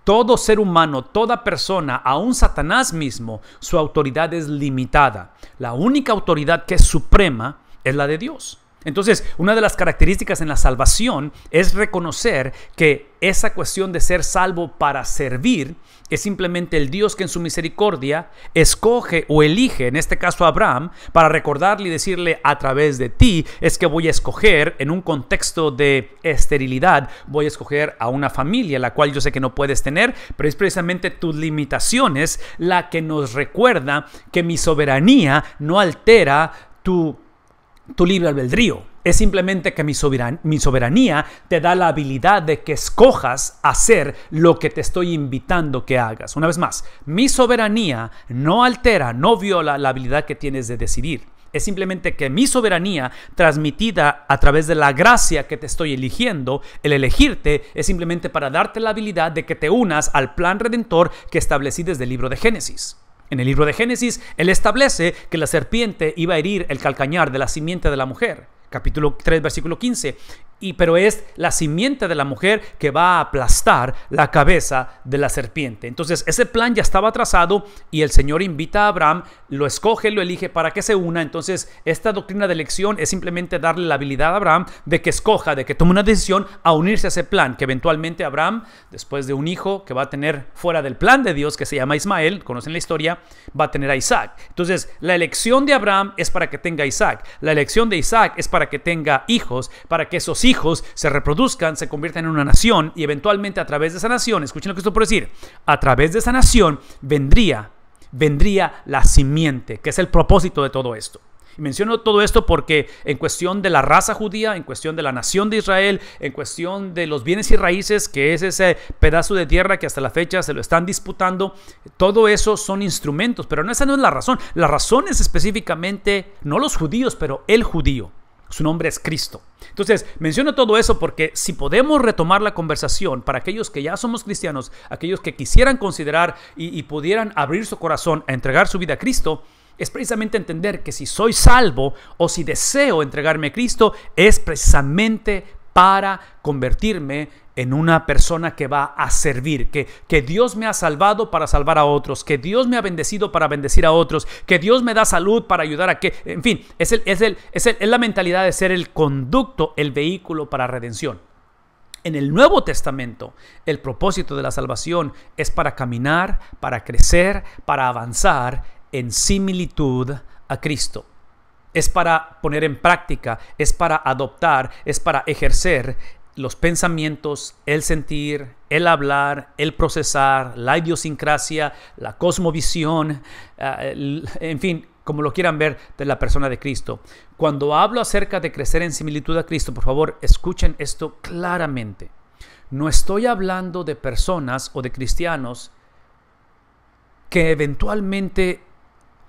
todo ser humano, toda persona, aún Satanás mismo, su autoridad es limitada. La única autoridad que es suprema es la de Dios. Entonces, una de las características en la salvación es reconocer que esa cuestión de ser salvo para servir es simplemente el Dios que en su misericordia escoge o elige, en este caso a Abraham, para recordarle y decirle a través de ti es que voy a escoger en un contexto de esterilidad, voy a escoger a una familia, la cual yo sé que no puedes tener, pero es precisamente tus limitaciones la que nos recuerda que mi soberanía no altera tu tu libre albedrío. Es simplemente que mi, soberanía te da la habilidad de que escojas hacer lo que te estoy invitando que hagas. Una vez más, mi soberanía no altera, no viola la habilidad que tienes de decidir. Es simplemente que mi soberanía, transmitida a través de la gracia que te estoy eligiendo, el elegirte es simplemente para darte la habilidad de que te unas al plan redentor que establecí desde el libro de Génesis. En el libro de Génesis, él establece que la serpiente iba a herir el calcañar de la simiente de la mujer capítulo 3, versículo 15. Y, pero es la simiente de la mujer que va a aplastar la cabeza de la serpiente. Entonces ese plan ya estaba trazado y el Señor invita a Abraham, lo escoge, lo elige para que se una. Entonces esta doctrina de elección es simplemente darle la habilidad a Abraham de que escoja, de que tome una decisión a unirse a ese plan, que eventualmente Abraham, después de un hijo que va a tener fuera del plan de Dios, que se llama Ismael, conocen la historia, va a tener a Isaac. Entonces la elección de Abraham es para que tenga Isaac. La elección de Isaac es para que tenga hijos, para que esos hijos se reproduzcan, se conviertan en una nación y eventualmente a través de esa nación, escuchen lo que estoy por decir, a través de esa nación vendría, vendría la simiente, que es el propósito de todo esto. Y menciono todo esto porque en cuestión de la raza judía, en cuestión de la nación de Israel, en cuestión de los bienes y raíces, que es ese pedazo de tierra que hasta la fecha se lo están disputando, todo eso son instrumentos, pero no, esa no es la razón. La razón es específicamente, no los judíos, pero el judío. Su nombre es Cristo. Entonces, menciono todo eso porque si podemos retomar la conversación para aquellos que ya somos cristianos, aquellos que quisieran considerar y, y pudieran abrir su corazón a entregar su vida a Cristo, es precisamente entender que si soy salvo o si deseo entregarme a Cristo, es precisamente para convertirme en una persona que va a servir, que, que Dios me ha salvado para salvar a otros, que Dios me ha bendecido para bendecir a otros, que Dios me da salud para ayudar a que, en fin, es, es, es, es la mentalidad de ser el conducto, el vehículo para redención. En el Nuevo Testamento, el propósito de la salvación es para caminar, para crecer, para avanzar en similitud a Cristo es para poner en práctica, es para adoptar, es para ejercer los pensamientos, el sentir, el hablar, el procesar, la idiosincrasia, la cosmovisión, eh, en fin, como lo quieran ver, de la persona de Cristo. Cuando hablo acerca de crecer en similitud a Cristo, por favor, escuchen esto claramente. No estoy hablando de personas o de cristianos que eventualmente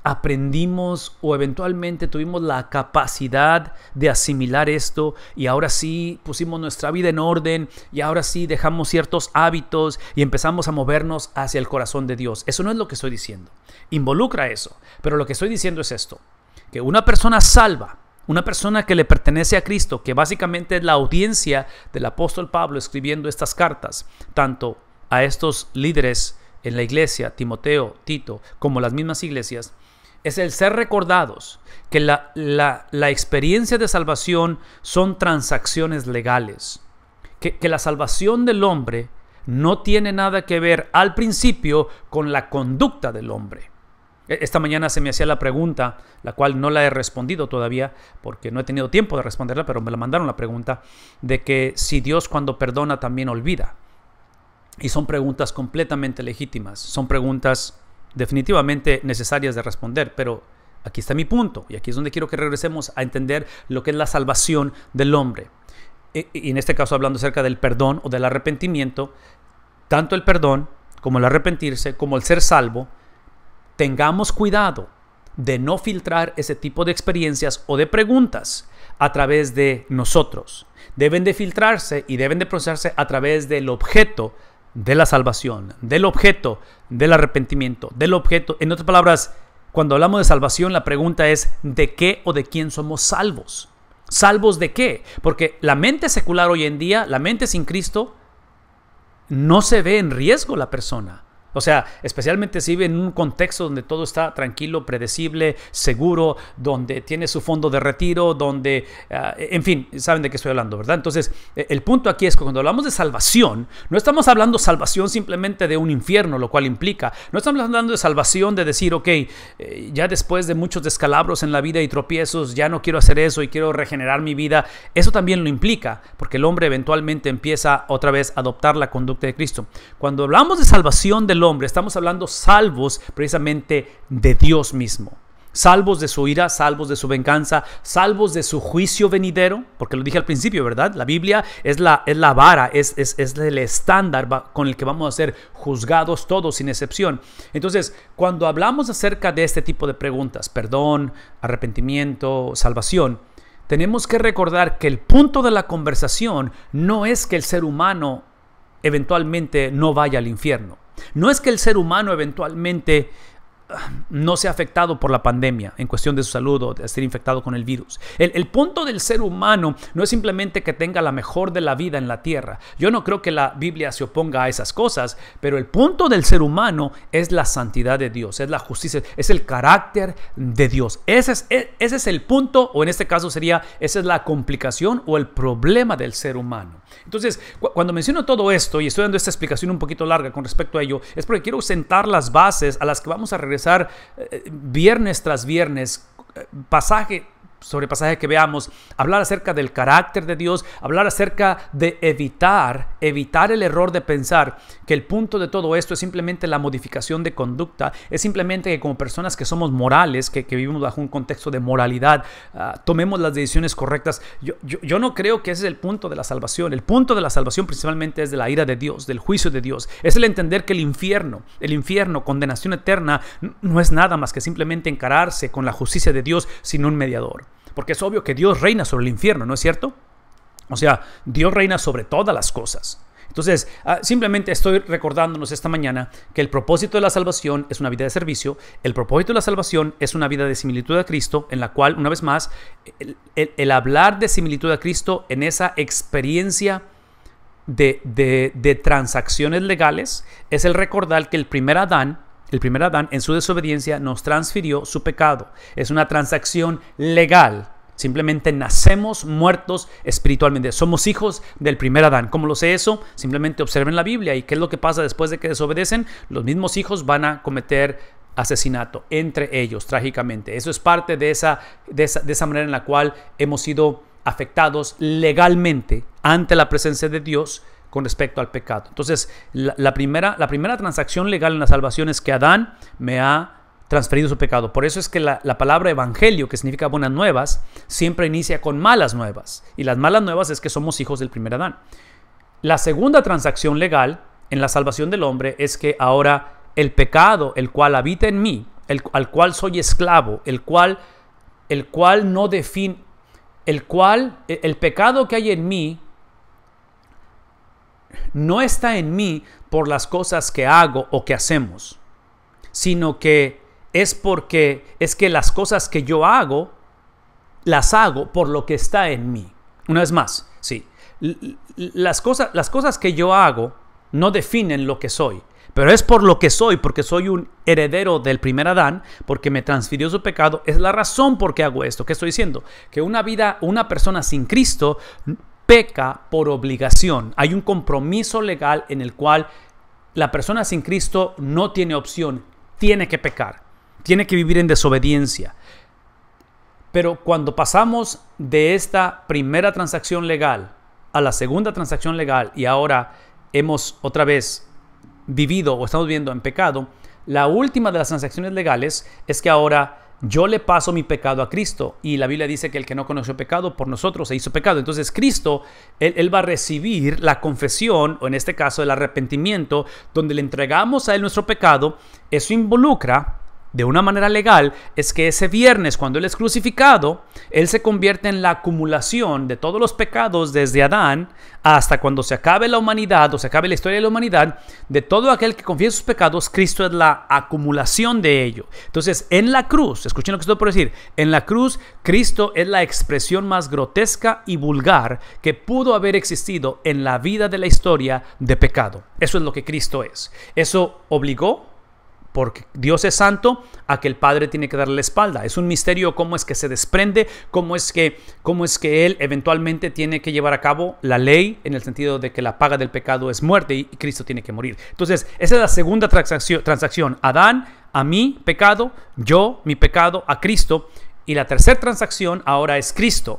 aprendimos o eventualmente tuvimos la capacidad de asimilar esto y ahora sí pusimos nuestra vida en orden y ahora sí dejamos ciertos hábitos y empezamos a movernos hacia el corazón de Dios. Eso no es lo que estoy diciendo. Involucra eso. Pero lo que estoy diciendo es esto. Que una persona salva, una persona que le pertenece a Cristo, que básicamente es la audiencia del apóstol Pablo escribiendo estas cartas, tanto a estos líderes en la iglesia, Timoteo, Tito, como las mismas iglesias, es el ser recordados que la, la, experiencia de salvación son transacciones legales, que, que la salvación del hombre no tiene nada que ver al principio con la conducta del hombre. E, esta mañana se me hacía la pregunta, la cual no la he respondido todavía, porque no he tenido tiempo de responderla, pero me la mandaron la pregunta, de que si Dios cuando perdona también olvida. Y son preguntas completamente legítimas, son preguntas definitivamente necesarias de responder, pero aquí está mi punto y aquí es donde quiero que regresemos a entender lo que es la salvación del hombre. Y en este caso hablando acerca del perdón o del arrepentimiento, tanto el perdón como el arrepentirse, como el ser salvo, tengamos cuidado de no filtrar ese tipo de experiencias o de preguntas a través de nosotros. Deben de filtrarse y deben de procesarse a través del objeto de la salvación, del objeto del arrepentimiento, del objeto. En otras palabras, cuando hablamos de salvación, la pregunta es ¿de qué o de quién somos salvos? ¿Salvos de qué? Porque la mente secular hoy en día, la mente sin Cristo, no se ve en riesgo la persona. O sea, especialmente si vive en un contexto donde todo está tranquilo, predecible, seguro, donde tiene su fondo de retiro, donde, ah, en fin, saben de qué estoy hablando, ¿verdad? Entonces, e, el punto aquí es que cuando hablamos de salvación, no estamos hablando salvación simplemente de un infierno, lo cual implica, no estamos hablando de salvación de decir, ok, eh, ya después de muchos descalabros en la vida y tropiezos, ya no quiero hacer eso y quiero regenerar mi vida. Eso también lo implica, porque el hombre eventualmente empieza otra vez a adoptar la conducta de Cristo. Cuando hablamos de salvación del hombre, estamos hablando salvos precisamente de Dios mismo. Salvos de su ira, salvos de su venganza, salvos de su juicio venidero, porque lo dije al principio, ¿verdad? La Biblia es la, es la vara, es, es el estándar con el que vamos a ser juzgados todos sin excepción. Entonces, cuando hablamos acerca de este tipo de preguntas, perdón, arrepentimiento, salvación, tenemos que recordar que el punto de la conversación no es que el ser humano eventualmente no vaya al infierno. No es que el ser humano eventualmente no se ha afectado por la pandemia en cuestión de su salud o de ser infectado con el virus. El, punto del ser humano no es simplemente que tenga la mejor de la vida en la tierra. Yo no creo que la Biblia se oponga a esas cosas, pero el punto del ser humano es la santidad de Dios, es la justicia, es el carácter de Dios. Ese es, e, ese es el punto, o en este caso sería, esa es la complicación o el problema del ser humano. Entonces, cuando menciono todo esto y estoy dando esta explicación un poquito larga con respecto a ello, es porque quiero sentar las bases a las que vamos a regresar regresar eh, viernes tras viernes, eh, pasaje sobre pasajes que veamos, hablar acerca del carácter de Dios, hablar acerca de evitar, evitar el error de pensar que el punto de todo esto es simplemente la modificación de conducta, es simplemente que como personas que somos morales, que, vivimos bajo un contexto de moralidad, ah, tomemos las decisiones correctas. Yo, yo no creo que ese es el punto de la salvación. El punto de la salvación principalmente es de la ira de Dios, del juicio de Dios. Es el entender que el infierno, el infierno, condenación eterna, no es nada más que simplemente encararse con la justicia de Dios sin un mediador. Porque es obvio que Dios reina sobre el infierno, ¿no es cierto? O sea, Dios reina sobre todas las cosas. Entonces, ah, simplemente estoy recordándonos esta mañana que el propósito de la salvación es una vida de servicio, el propósito de la salvación es una vida de similitud a Cristo, en la cual, una vez más, el, hablar de similitud a Cristo en esa experiencia de transacciones legales es el recordar que el primer Adán el primer Adán, en su desobediencia nos transfirió su pecado. Es una transacción legal. Simplemente nacemos muertos espiritualmente. Somos hijos del primer Adán. ¿Cómo lo sé eso? Simplemente observen la Biblia y qué es lo que pasa después de que desobedecen. Los mismos hijos van a cometer asesinato entre ellos, trágicamente. Eso es parte de esa, de esa, manera en la cual hemos sido afectados legalmente ante la presencia de Dios con respecto al pecado. Entonces, la, primera, la primera transacción legal en la salvación es que Adán me ha transferido su pecado. Por eso es que la, palabra evangelio, que significa buenas nuevas, siempre inicia con malas nuevas. Y las malas nuevas es que somos hijos del primer Adán. La segunda transacción legal en la salvación del hombre es que ahora el pecado, el cual habita en mí, el, al cual soy esclavo, el cual, el cual no define, el cual, e, el pecado que hay en mí no está en mí por las cosas que hago o que hacemos, sino que es porque es que las cosas que yo hago, las hago por lo que está en mí. Una vez más, sí. Las cosas, las cosas que yo hago no definen lo que soy, pero es por lo que soy, porque soy un heredero del primer Adán, porque me transfirió su pecado, es la razón por qué hago esto. ¿Qué estoy diciendo? Que una vida, una persona sin Cristo peca por obligación. Hay un compromiso legal en el cual la persona sin Cristo no tiene opción, tiene que pecar, tiene que vivir en desobediencia. Pero cuando pasamos de esta primera transacción legal a la segunda transacción legal y ahora hemos otra vez vivido o estamos viviendo en pecado, la última de las transacciones legales es que ahora yo le paso mi pecado a Cristo. Y la Biblia dice que el que no conoció pecado, por nosotros se hizo pecado. Entonces Cristo, él, va a recibir la confesión, o en este caso el arrepentimiento, donde le entregamos a Él nuestro pecado. Eso involucra de una manera legal es que ese viernes, cuando Él es crucificado, Él se convierte en la acumulación de todos los pecados desde Adán hasta cuando se acabe la humanidad o se acabe la historia de la humanidad, de todo aquel que confiesa sus pecados, Cristo es la acumulación de ello. Entonces, en la cruz, escuchen lo que estoy por decir, en la cruz, Cristo es la expresión más grotesca y vulgar que pudo haber existido en la vida de la historia de pecado. Eso es lo que Cristo es. Eso obligó porque Dios es santo, a que el Padre tiene que darle la espalda. Es un misterio cómo es que se desprende, cómo es que, cómo es que Él eventualmente tiene que llevar a cabo la ley en el sentido de que la paga del pecado es muerte y Cristo tiene que morir. Entonces, esa es la segunda transacción. Adán, a mi pecado, yo, mi pecado, a Cristo. Y la tercera transacción ahora es Cristo.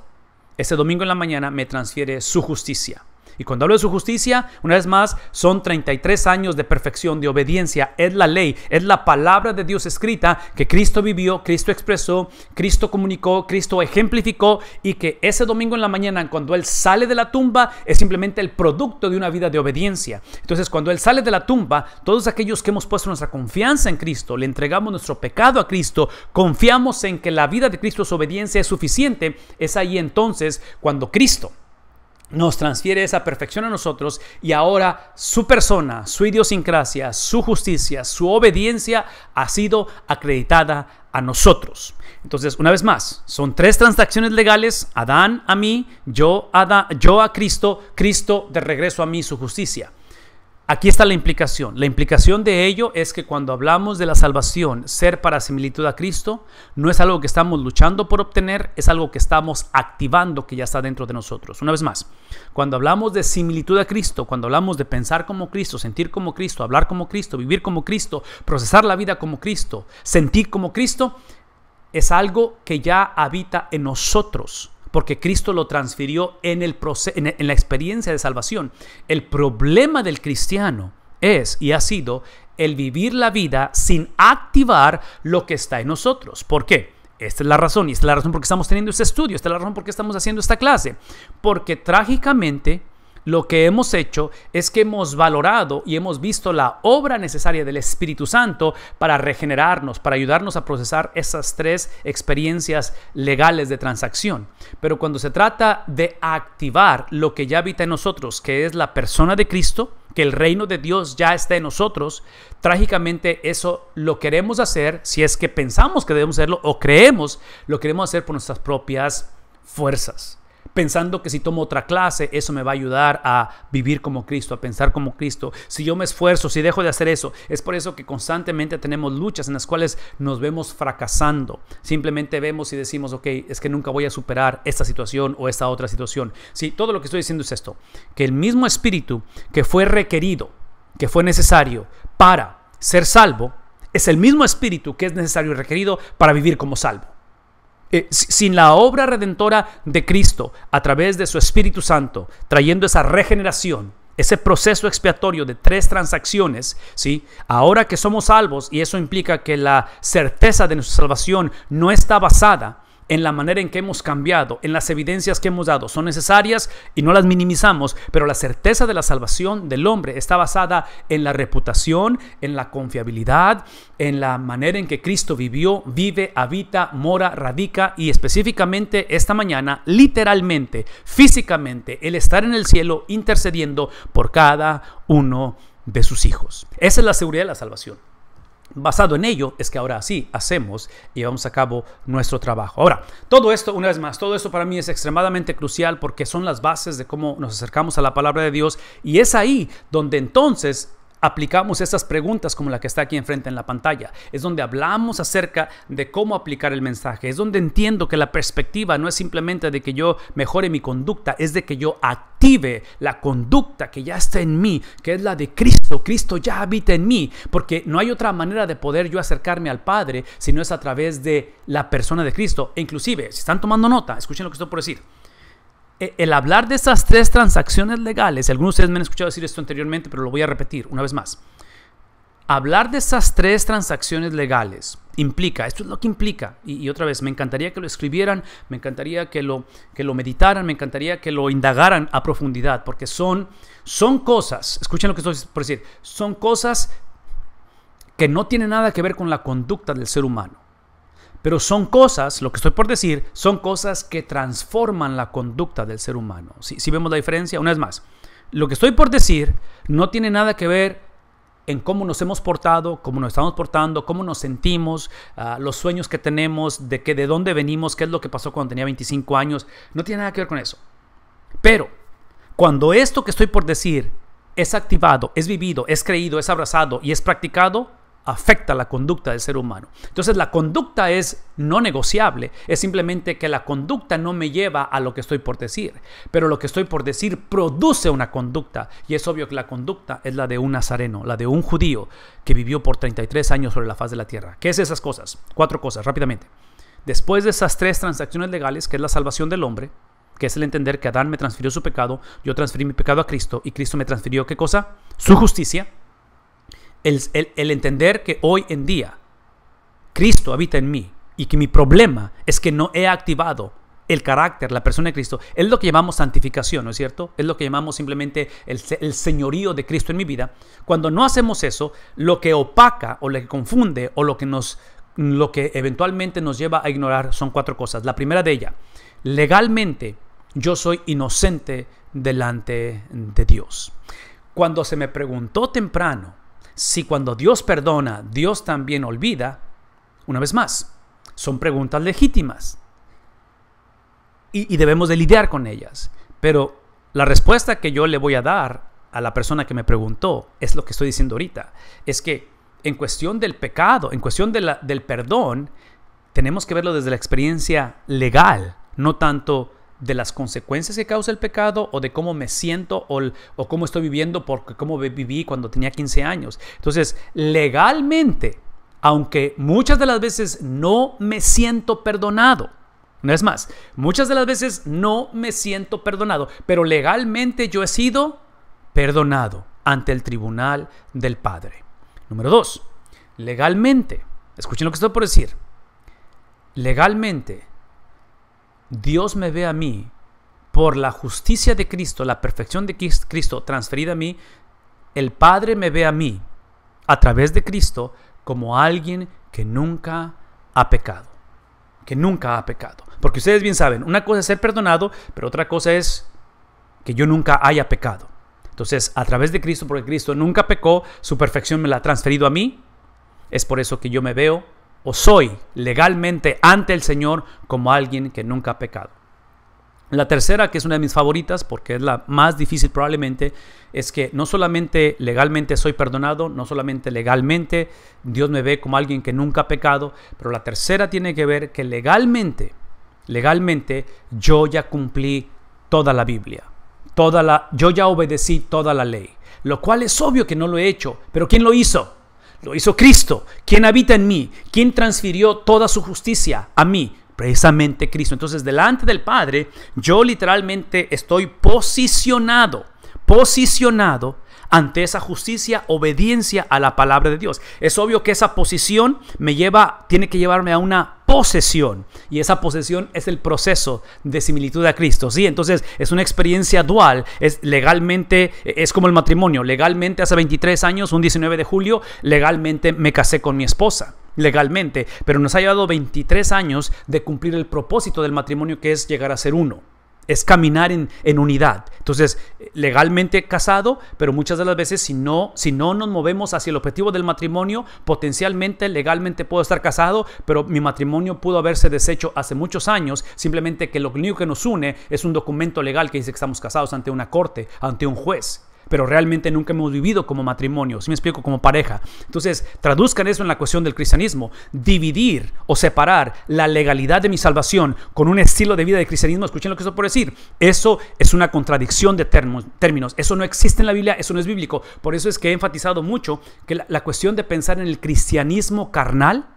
Ese domingo en la mañana me transfiere su justicia. Y cuando hablo de su justicia, una vez más, son 33 años de perfección, de obediencia. Es la ley, es la palabra de Dios escrita que Cristo vivió, Cristo expresó, Cristo comunicó, Cristo ejemplificó y que ese domingo en la mañana, cuando Él sale de la tumba, es simplemente el producto de una vida de obediencia. Entonces, cuando Él sale de la tumba, todos aquellos que hemos puesto nuestra confianza en Cristo, le entregamos nuestro pecado a Cristo, confiamos en que la vida de Cristo su obediencia, es suficiente, es ahí entonces cuando Cristo nos transfiere esa perfección a nosotros y ahora su persona, su idiosincrasia, su justicia, su obediencia ha sido acreditada a nosotros. Entonces, una vez más, son tres transacciones legales, Adán a mí, yo a, yo a Cristo, Cristo de regreso a mí, su justicia. Aquí está la implicación. La implicación de ello es que cuando hablamos de la salvación, ser para similitud a Cristo, no es algo que estamos luchando por obtener, es algo que estamos activando que ya está dentro de nosotros. Una vez más, cuando hablamos de similitud a Cristo, cuando hablamos de pensar como Cristo, sentir como Cristo, hablar como Cristo, vivir como Cristo, procesar la vida como Cristo, sentir como Cristo, es algo que ya habita en nosotros porque Cristo lo transfirió en, el en la experiencia de salvación. El problema del cristiano es y ha sido el vivir la vida sin activar lo que está en nosotros. ¿Por qué? Esta es la razón, y esta es la razón por qué estamos teniendo este estudio, esta es la razón por qué estamos haciendo esta clase. Porque trágicamente lo que hemos hecho es que hemos valorado y hemos visto la obra necesaria del Espíritu Santo para regenerarnos, para ayudarnos a procesar esas tres experiencias legales de transacción. Pero cuando se trata de activar lo que ya habita en nosotros, que es la persona de Cristo, que el reino de Dios ya está en nosotros, trágicamente eso lo queremos hacer si es que pensamos que debemos hacerlo o creemos lo queremos hacer por nuestras propias fuerzas pensando que si tomo otra clase, eso me va a ayudar a vivir como Cristo, a pensar como Cristo. Si yo me esfuerzo, si dejo de hacer eso, es por eso que constantemente tenemos luchas en las cuales nos vemos fracasando. Simplemente vemos y decimos, ok, es que nunca voy a superar esta situación o esta otra situación. Sí, todo lo que estoy diciendo es esto, que el mismo espíritu que fue requerido, que fue necesario para ser salvo, es el mismo espíritu que es necesario y requerido para vivir como salvo. Eh, sin la obra redentora de Cristo a través de su Espíritu Santo, trayendo esa regeneración, ese proceso expiatorio de tres transacciones, ¿sí? Ahora que somos salvos, y eso implica que la certeza de nuestra salvación no está basada en la manera en que hemos cambiado, en las evidencias que hemos dado. Son necesarias y no las minimizamos, pero la certeza de la salvación del hombre está basada en la reputación, en la confiabilidad, en la manera en que Cristo vivió, vive, habita, mora, radica y específicamente esta mañana, literalmente, físicamente, el estar en el cielo intercediendo por cada uno de sus hijos. Esa es la seguridad de la salvación. Basado en ello es que ahora sí hacemos y llevamos a cabo nuestro trabajo. Ahora, todo esto, una vez más, todo esto para mí es extremadamente crucial porque son las bases de cómo nos acercamos a la palabra de Dios y es ahí donde entonces aplicamos esas preguntas como la que está aquí enfrente en la pantalla. Es donde hablamos acerca de cómo aplicar el mensaje. Es donde entiendo que la perspectiva no es simplemente de que yo mejore mi conducta, es de que yo active la conducta que ya está en mí, que es la de Cristo. Cristo ya habita en mí, porque no hay otra manera de poder yo acercarme al Padre si no es a través de la persona de Cristo. E inclusive, si están tomando nota, escuchen lo que estoy por decir. Eh, el hablar de esas tres transacciones legales, algunos de ustedes me han escuchado decir esto anteriormente, pero lo voy a repetir una vez más. Hablar de esas tres transacciones legales implica, esto es lo que implica, y, otra vez, me encantaría que lo escribieran, me encantaría que lo, que lo meditaran, me encantaría que lo indagaran a profundidad, porque son, son cosas, escuchen lo que estoy por decir, son cosas que no tienen nada que ver con la conducta del ser humano. Pero son cosas, lo que estoy por decir, son cosas que transforman la conducta del ser humano. Si, vemos la diferencia, una vez más, lo que estoy por decir no tiene nada que ver en cómo nos hemos portado, cómo nos estamos portando, cómo nos sentimos, ah, los sueños que tenemos, de, que, de dónde venimos, qué es lo que pasó cuando tenía 25 años. No tiene nada que ver con eso. Pero cuando esto que estoy por decir es activado, es vivido, es creído, es abrazado y es practicado, afecta la conducta del ser humano. Entonces la conducta es no negociable, es simplemente que la conducta no me lleva a lo que estoy por decir, pero lo que estoy por decir produce una conducta y es obvio que la conducta es la de un nazareno, la de un judío que vivió por 33 años sobre la faz de la tierra. ¿Qué es esas cosas? Cuatro cosas, rápidamente. Después de esas tres transacciones legales, que es la salvación del hombre, que es el entender que Adán me transfirió su pecado, yo transferí mi pecado a Cristo y Cristo me transfirió qué cosa? Su justicia el, entender que hoy en día Cristo habita en mí y que mi problema es que no he activado el carácter, la persona de Cristo, es lo que llamamos santificación, ¿no es cierto? Es lo que llamamos simplemente el, señorío de Cristo en mi vida. Cuando no hacemos eso, lo que opaca o le que confunde o lo que nos lo que eventualmente nos lleva a ignorar son cuatro cosas. La primera de ellas, legalmente yo soy inocente delante de Dios. Cuando se me preguntó temprano si cuando Dios perdona, Dios también olvida, una vez más, son preguntas legítimas y, debemos de lidiar con ellas. Pero la respuesta que yo le voy a dar a la persona que me preguntó es lo que estoy diciendo ahorita. Es que en cuestión del pecado, en cuestión del perdón, tenemos que verlo desde la experiencia legal, no tanto de las consecuencias que causa el pecado o de cómo me siento o, cómo estoy viviendo porque cómo viví cuando tenía 15 años. Entonces, legalmente, aunque muchas de las veces no me siento perdonado, no es más, muchas de las veces no me siento perdonado, pero legalmente yo he sido perdonado ante el tribunal del Padre. Número dos, legalmente, escuchen lo que estoy por decir, legalmente Dios me ve a mí por la justicia de Cristo, la perfección de Cristo transferida a mí, el Padre me ve a mí a través de Cristo como alguien que nunca ha pecado, que nunca ha pecado. Porque ustedes bien saben, una cosa es ser perdonado, pero otra cosa es que yo nunca haya pecado. Entonces, a través de Cristo, porque Cristo nunca pecó, su perfección me la ha transferido a mí, es por eso que yo me veo o soy legalmente ante el Señor como alguien que nunca ha pecado. La tercera, que es una de mis favoritas, porque es la más difícil probablemente, es que no solamente legalmente soy perdonado, no solamente legalmente Dios me ve como alguien que nunca ha pecado, pero la tercera tiene que ver que legalmente, legalmente yo ya cumplí toda la Biblia, toda la, yo ya obedecí toda la ley, lo cual es obvio que no lo he hecho, pero ¿quién lo hizo? Lo hizo Cristo, quien habita en mí, quien transfirió toda su justicia a mí, precisamente Cristo. Entonces, delante del Padre, yo literalmente estoy posicionado, posicionado ante esa justicia, obediencia a la palabra de Dios. Es obvio que esa posición me lleva, tiene que llevarme a una posesión. Y esa posesión es el proceso de similitud a Cristo. Sí, entonces es una experiencia dual. Es legalmente, es como el matrimonio. Legalmente hace 23 años, un 19 de julio, legalmente me casé con mi esposa legalmente, pero nos ha llevado 23 años de cumplir el propósito del matrimonio que es llegar a ser uno es caminar en, unidad. Entonces, legalmente casado, pero muchas de las veces si no, si no nos movemos hacia el objetivo del matrimonio, potencialmente legalmente puedo estar casado, pero mi matrimonio pudo haberse deshecho hace muchos años, simplemente que lo que nos une es un documento legal que dice que estamos casados ante una corte, ante un juez pero realmente nunca hemos vivido como matrimonio, si me explico, como pareja. Entonces, traduzcan eso en la cuestión del cristianismo. Dividir o separar la legalidad de mi salvación con un estilo de vida de cristianismo, escuchen lo que eso por decir, eso es una contradicción de términos. Eso no existe en la Biblia, eso no es bíblico. Por eso es que he enfatizado mucho que la cuestión de pensar en el cristianismo carnal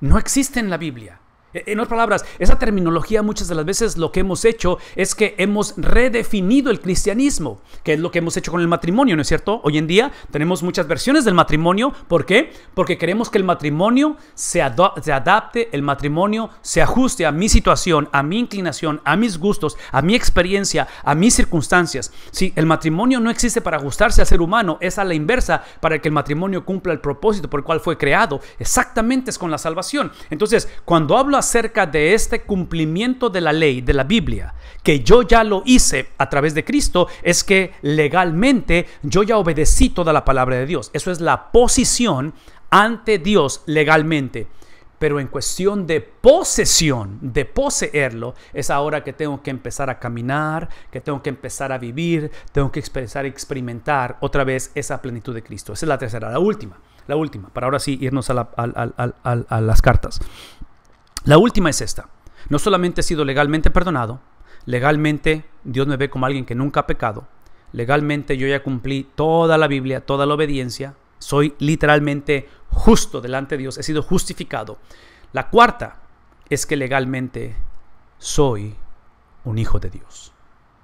no existe en la Biblia. E, en otras palabras, esa terminología muchas de las veces lo que hemos hecho es que hemos redefinido el cristianismo, que es lo que hemos hecho con el matrimonio, ¿no es cierto? Hoy en día tenemos muchas versiones del matrimonio. ¿Por qué? Porque queremos que el matrimonio se, adapte, el matrimonio se ajuste a mi situación, a mi inclinación, a mis gustos, a mi experiencia, a mis circunstancias. Si el matrimonio no existe para ajustarse al ser humano, es a la inversa para que el matrimonio cumpla el propósito por el cual fue creado. Exactamente es con la salvación. Entonces, cuando hablo acerca de este cumplimiento de la ley, de la Biblia, que yo ya lo hice a través de Cristo, es que legalmente yo ya obedecí toda la palabra de Dios. Eso es la posición ante Dios legalmente. Pero en cuestión de posesión, de poseerlo, es ahora que tengo que empezar a caminar, que tengo que empezar a vivir, tengo que empezar a experimentar otra vez esa plenitud de Cristo. Esa es la tercera, la última, la última, para ahora sí irnos a las cartas. La última es esta. No solamente he sido legalmente perdonado, legalmente Dios me ve como alguien que nunca ha pecado, legalmente yo ya cumplí toda la Biblia, toda la obediencia, soy literalmente justo delante de Dios, he sido justificado. La cuarta es que legalmente soy un hijo de Dios.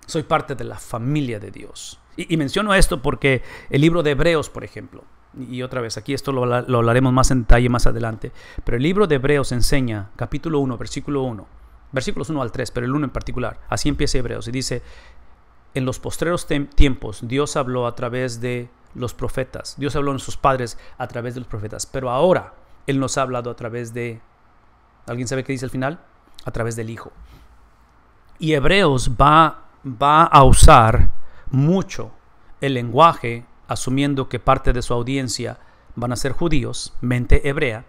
Soy parte de la familia de Dios. Y, y menciono esto porque el libro de Hebreos, por ejemplo, y otra vez, aquí esto lo, hablaremos más en detalle más adelante, pero el libro de Hebreos enseña, capítulo 1, versículo 1, versículos 1 al 3, pero el 1 en particular, así empieza Hebreos y dice, en los postreros tiempos Dios habló a través de los profetas, Dios habló en sus padres a través de los profetas, pero ahora Él nos ha hablado a través de, ¿alguien sabe qué dice al final? A través del Hijo. Y Hebreos va, va a usar mucho el lenguaje asumiendo que parte de su audiencia van a ser judíos, mente hebrea,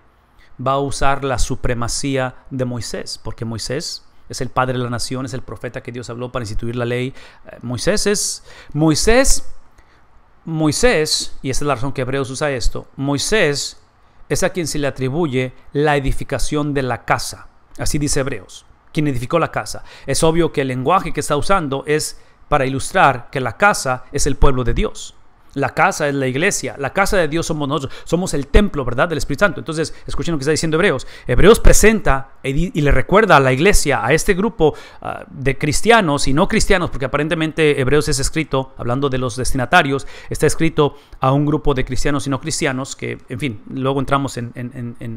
va a usar la supremacía de Moisés, porque Moisés es el padre de la nación, es el profeta que Dios habló para instituir la ley. Eh, Moisés es Moisés Moisés, y esa es la razón que Hebreos usa esto. Moisés es a quien se le atribuye la edificación de la casa. Así dice Hebreos, quien edificó la casa. Es obvio que el lenguaje que está usando es para ilustrar que la casa es el pueblo de Dios. La casa es la iglesia, la casa de Dios somos nosotros, somos el templo, ¿verdad? Del Espíritu Santo. Entonces, escuchen lo que está diciendo Hebreos. Hebreos presenta y le recuerda a la iglesia, a este grupo ah, de cristianos y no cristianos, porque aparentemente Hebreos es escrito, hablando de los destinatarios, está escrito a un grupo de cristianos y no cristianos, que, en fin, luego entramos en,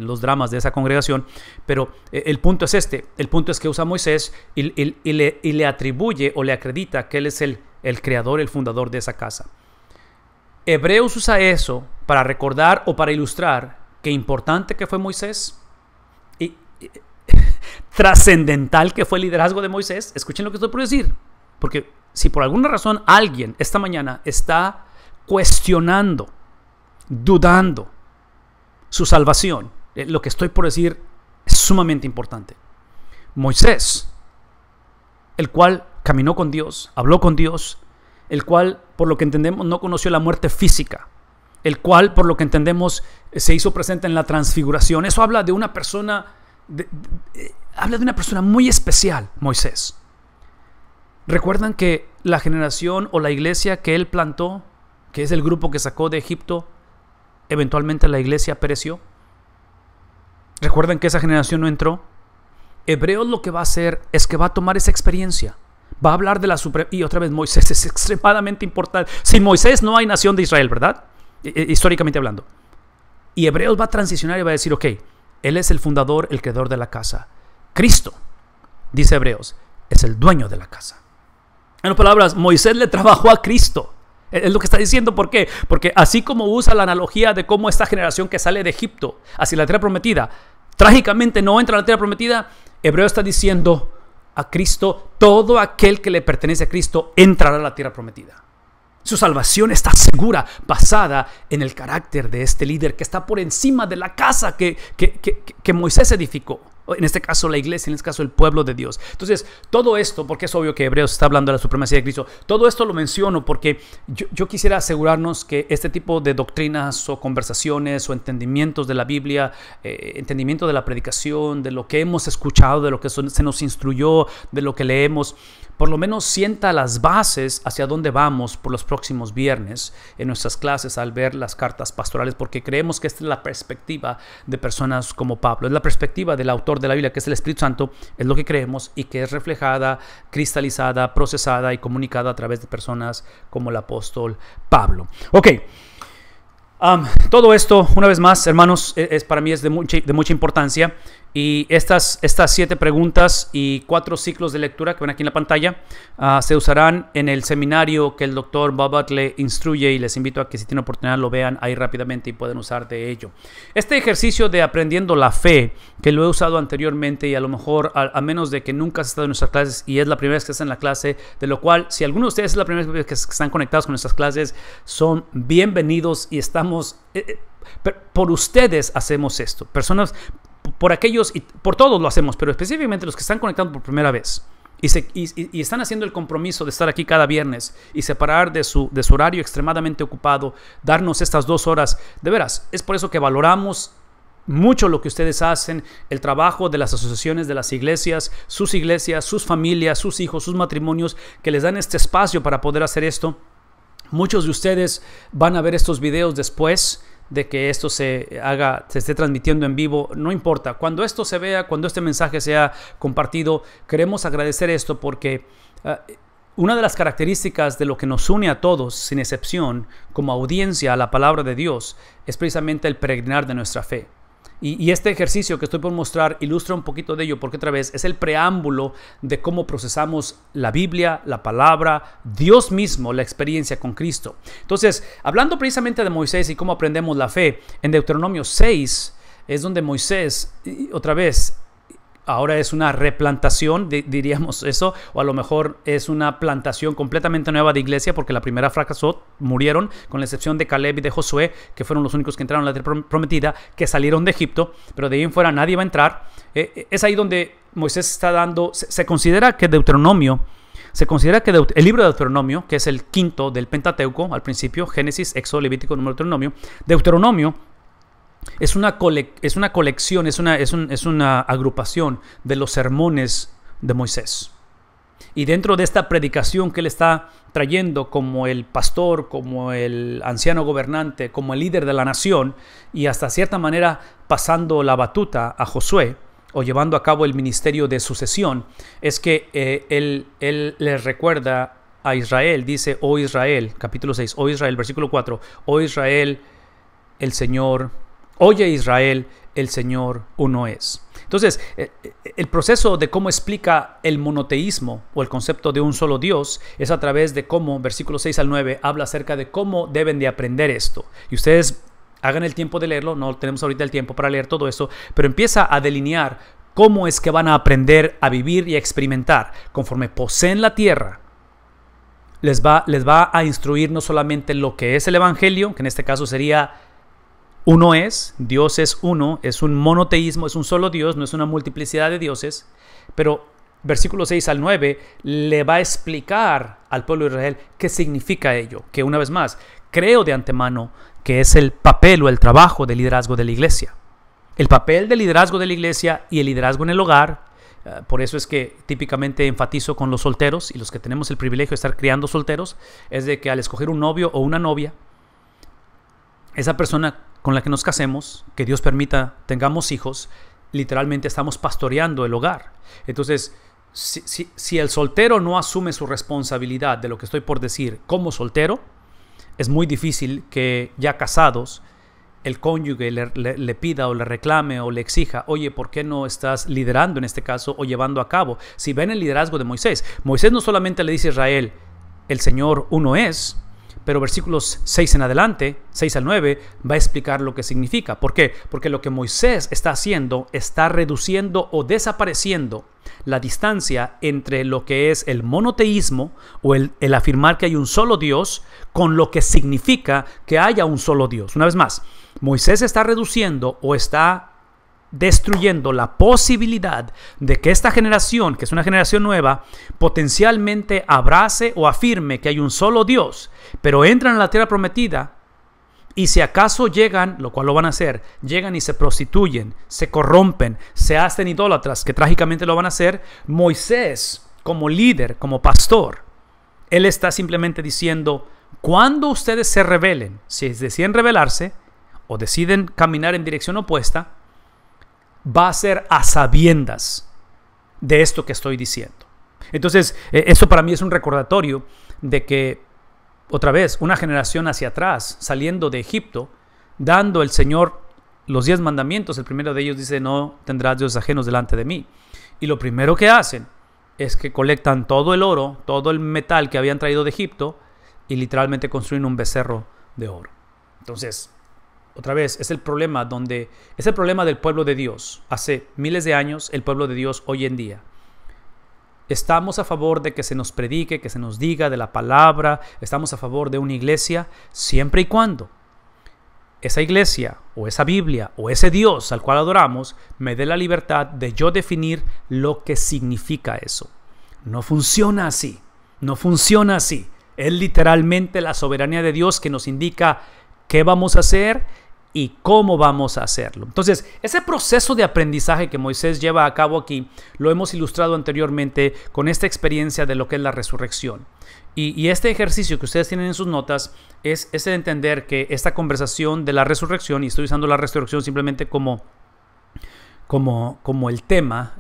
los dramas de esa congregación, pero eh, el punto es este, el punto es que usa Moisés y, le, y le atribuye o le acredita que él es el el creador, el fundador de esa casa. Hebreos usa eso para recordar o para ilustrar qué importante que fue Moisés y, trascendental que fue el liderazgo de Moisés. Escuchen lo que estoy por decir, porque si por alguna razón alguien esta mañana está cuestionando, dudando su salvación, eh, lo que estoy por decir es sumamente importante. Moisés, el cual caminó con Dios, habló con Dios, el cual, por lo que entendemos, no conoció la muerte física, el cual, por lo que entendemos, eh, se hizo presente en la transfiguración. Eso habla de una persona, eh, habla de una persona muy especial, Moisés. Recuerdan que la generación o la iglesia que él plantó, que es el grupo que sacó de Egipto, eventualmente la iglesia pereció. Recuerdan que esa generación no entró. Hebreos lo que va a hacer es que va a tomar esa experiencia va a hablar de la suprema... Y otra vez, Moisés es extremadamente importante. Sin Moisés no hay nación de Israel, ¿verdad? Eh, eh, históricamente hablando. Y Hebreos va a transicionar y va a decir, ok, Él es el fundador, el creador de la casa. Cristo, dice Hebreos, es el dueño de la casa. En otras palabras, Moisés le trabajó a Cristo. Es lo que está diciendo, ¿por qué? Porque así como usa la analogía de cómo esta generación que sale de Egipto hacia la tierra prometida, trágicamente no entra a la tierra prometida, Hebreo está diciendo, a Cristo, todo aquel que le pertenece a Cristo entrará a la tierra prometida. Su salvación está segura, basada en el carácter de este líder que está por encima de la casa que, Moisés edificó en este caso la iglesia, en este caso el pueblo de Dios. Entonces, todo esto, porque es obvio que Hebreos está hablando de la supremacía de Cristo, todo esto lo menciono porque yo, quisiera asegurarnos que este tipo de doctrinas o conversaciones o entendimientos de la Biblia, eh, entendimiento de la predicación, de lo que hemos escuchado, de lo que se nos instruyó, de lo que leemos, por lo menos sienta las bases hacia dónde vamos por los próximos viernes en nuestras clases al ver las cartas pastorales, porque creemos que esta es la perspectiva de personas como Pablo, es la perspectiva del autor de la Biblia, que es el Espíritu Santo, es lo que creemos y que es reflejada, cristalizada, procesada y comunicada a través de personas como el apóstol Pablo. Ok. todo esto, una vez más, hermanos, e, es, para mí es de mucha importancia. Y estas, estas siete preguntas y cuatro ciclos de lectura que ven aquí en la pantalla ah, se usarán en el seminario que el doctor Babat le instruye y les invito a que si tienen oportunidad lo vean ahí rápidamente y pueden usar de ello. Este ejercicio de aprendiendo la fe, que lo he usado anteriormente y a lo mejor a, menos de que nunca has estado en nuestras clases y es la primera vez que estás en la clase, de lo cual si alguno de ustedes es la primera vez que están conectados con nuestras clases, son bienvenidos y estamos... Eh, eh, por ustedes hacemos esto. Personas, por aquellos, y por todos lo hacemos, pero específicamente los que están conectando por primera vez y, están haciendo el compromiso de estar aquí cada viernes y separar de su, de su horario extremadamente ocupado, darnos estas dos horas, de veras, es por eso que valoramos mucho lo que ustedes hacen, el trabajo de las asociaciones, de las iglesias, sus iglesias, sus familias, sus hijos, sus matrimonios, que les dan este espacio para poder hacer esto. Muchos de ustedes van a ver estos videos después de que esto se haga, se esté transmitiendo en vivo, no importa. Cuando esto se vea, cuando este mensaje sea compartido, queremos agradecer esto porque ah, una de las características de lo que nos une a todos, sin excepción, como audiencia a la palabra de Dios, es precisamente el peregrinar de nuestra fe. Y, este ejercicio que estoy por mostrar ilustra un poquito de ello, porque otra vez es el preámbulo de cómo procesamos la Biblia, la palabra, Dios mismo, la experiencia con Cristo. Entonces, hablando precisamente de Moisés y cómo aprendemos la fe, en Deuteronomio 6 es donde Moisés, otra vez, ahora es una replantación, diríamos eso, o a lo mejor es una plantación completamente nueva de iglesia, porque la primera fracasó, murieron, con la excepción de Caleb y de Josué, que fueron los únicos que entraron a la tierra prometida, que salieron de Egipto, pero de ahí en fuera nadie va a entrar. Eh, eh, es ahí donde Moisés está dando, se, considera que Deuteronomio, se considera que el libro de Deuteronomio, que es el quinto del Pentateuco al principio, Génesis, Éxodo, Levítico, Número Deuteronomio, Deuteronomio es una, es una colección, es una, es, una agrupación de los sermones de Moisés. Y dentro de esta predicación que él está trayendo como el pastor, como el anciano gobernante, como el líder de la nación, y hasta cierta manera pasando la batuta a Josué o llevando a cabo el ministerio de sucesión, es que eh, él, le recuerda a Israel, dice, oh Israel, capítulo 6, oh Israel, versículo 4, oh Israel, el Señor Oye Israel, el Señor uno es. Entonces, eh, eh, el proceso de cómo explica el monoteísmo o el concepto de un solo Dios es a través de cómo, versículo 6 al 9, habla acerca de cómo deben de aprender esto. Y ustedes hagan el tiempo de leerlo, no tenemos ahorita el tiempo para leer todo eso, pero empieza a delinear cómo es que van a aprender a vivir y a experimentar conforme poseen la tierra. Les va, les va a instruir no solamente lo que es el Evangelio, que en este caso sería uno es, Dios es uno, es un monoteísmo, es un solo Dios, no es una multiplicidad de dioses, pero versículo 6 al 9 le va a explicar al pueblo de Israel qué significa ello, que una vez más, creo de antemano que es el papel o el trabajo del liderazgo de la iglesia. El papel del liderazgo de la iglesia y el liderazgo en el hogar, eh, por eso es que típicamente enfatizo con los solteros y los que tenemos el privilegio de estar criando solteros, es de que al escoger un novio o una novia, esa persona con la que nos casemos, que Dios permita tengamos hijos, literalmente estamos pastoreando el hogar. Entonces, si, el soltero no asume su responsabilidad de lo que estoy por decir como soltero, es muy difícil que ya casados el cónyuge le, le, pida o le reclame o le exija, oye, ¿por qué no estás liderando en este caso o llevando a cabo? Si ven el liderazgo de Moisés, Moisés no solamente le dice a Israel, el Señor uno es, pero versículos 6 en adelante, 6 al 9, va a explicar lo que significa. ¿Por qué? Porque lo que Moisés está haciendo está reduciendo o desapareciendo la distancia entre lo que es el monoteísmo o el, el afirmar que hay un solo Dios con lo que significa que haya un solo Dios. Una vez más, Moisés está reduciendo o está destruyendo la posibilidad de que esta generación, que es una generación nueva, potencialmente abrace o afirme que hay un solo Dios pero entran a la tierra prometida y si acaso llegan, lo cual lo van a hacer, llegan y se prostituyen, se corrompen, se hacen idólatras, que trágicamente lo van a hacer, Moisés como líder, como pastor, él está simplemente diciendo, cuando ustedes se rebelen, si deciden rebelarse o deciden caminar en dirección opuesta, va a ser a sabiendas de esto que estoy diciendo. Entonces, e-, eso para mí es un recordatorio de que otra vez, una generación hacia atrás, saliendo de Egipto, dando el Señor los diez mandamientos. El primero de ellos dice, no tendrás dioses ajenos delante de mí. Y lo primero que hacen es que colectan todo el oro, todo el metal que habían traído de Egipto y literalmente construyen un becerro de oro. Entonces, otra vez, es el problema donde es el problema del pueblo de Dios. Hace miles de años el pueblo de Dios hoy en día. Estamos a favor de que se nos predique, que se nos diga de la palabra, estamos a favor de una iglesia, siempre y cuando esa iglesia o esa Biblia o ese Dios al cual adoramos me dé la libertad de yo definir lo que significa eso. No funciona así, no funciona así. Es literalmente la soberanía de Dios que nos indica qué vamos a hacer y cómo vamos a hacerlo. Entonces, ese proceso de aprendizaje que Moisés lleva a cabo aquí, lo hemos ilustrado anteriormente con esta experiencia de lo que es la resurrección. Y, este ejercicio que ustedes tienen en sus notas es, ese entender que esta conversación de la resurrección, y estoy usando la resurrección simplemente como como, el tema,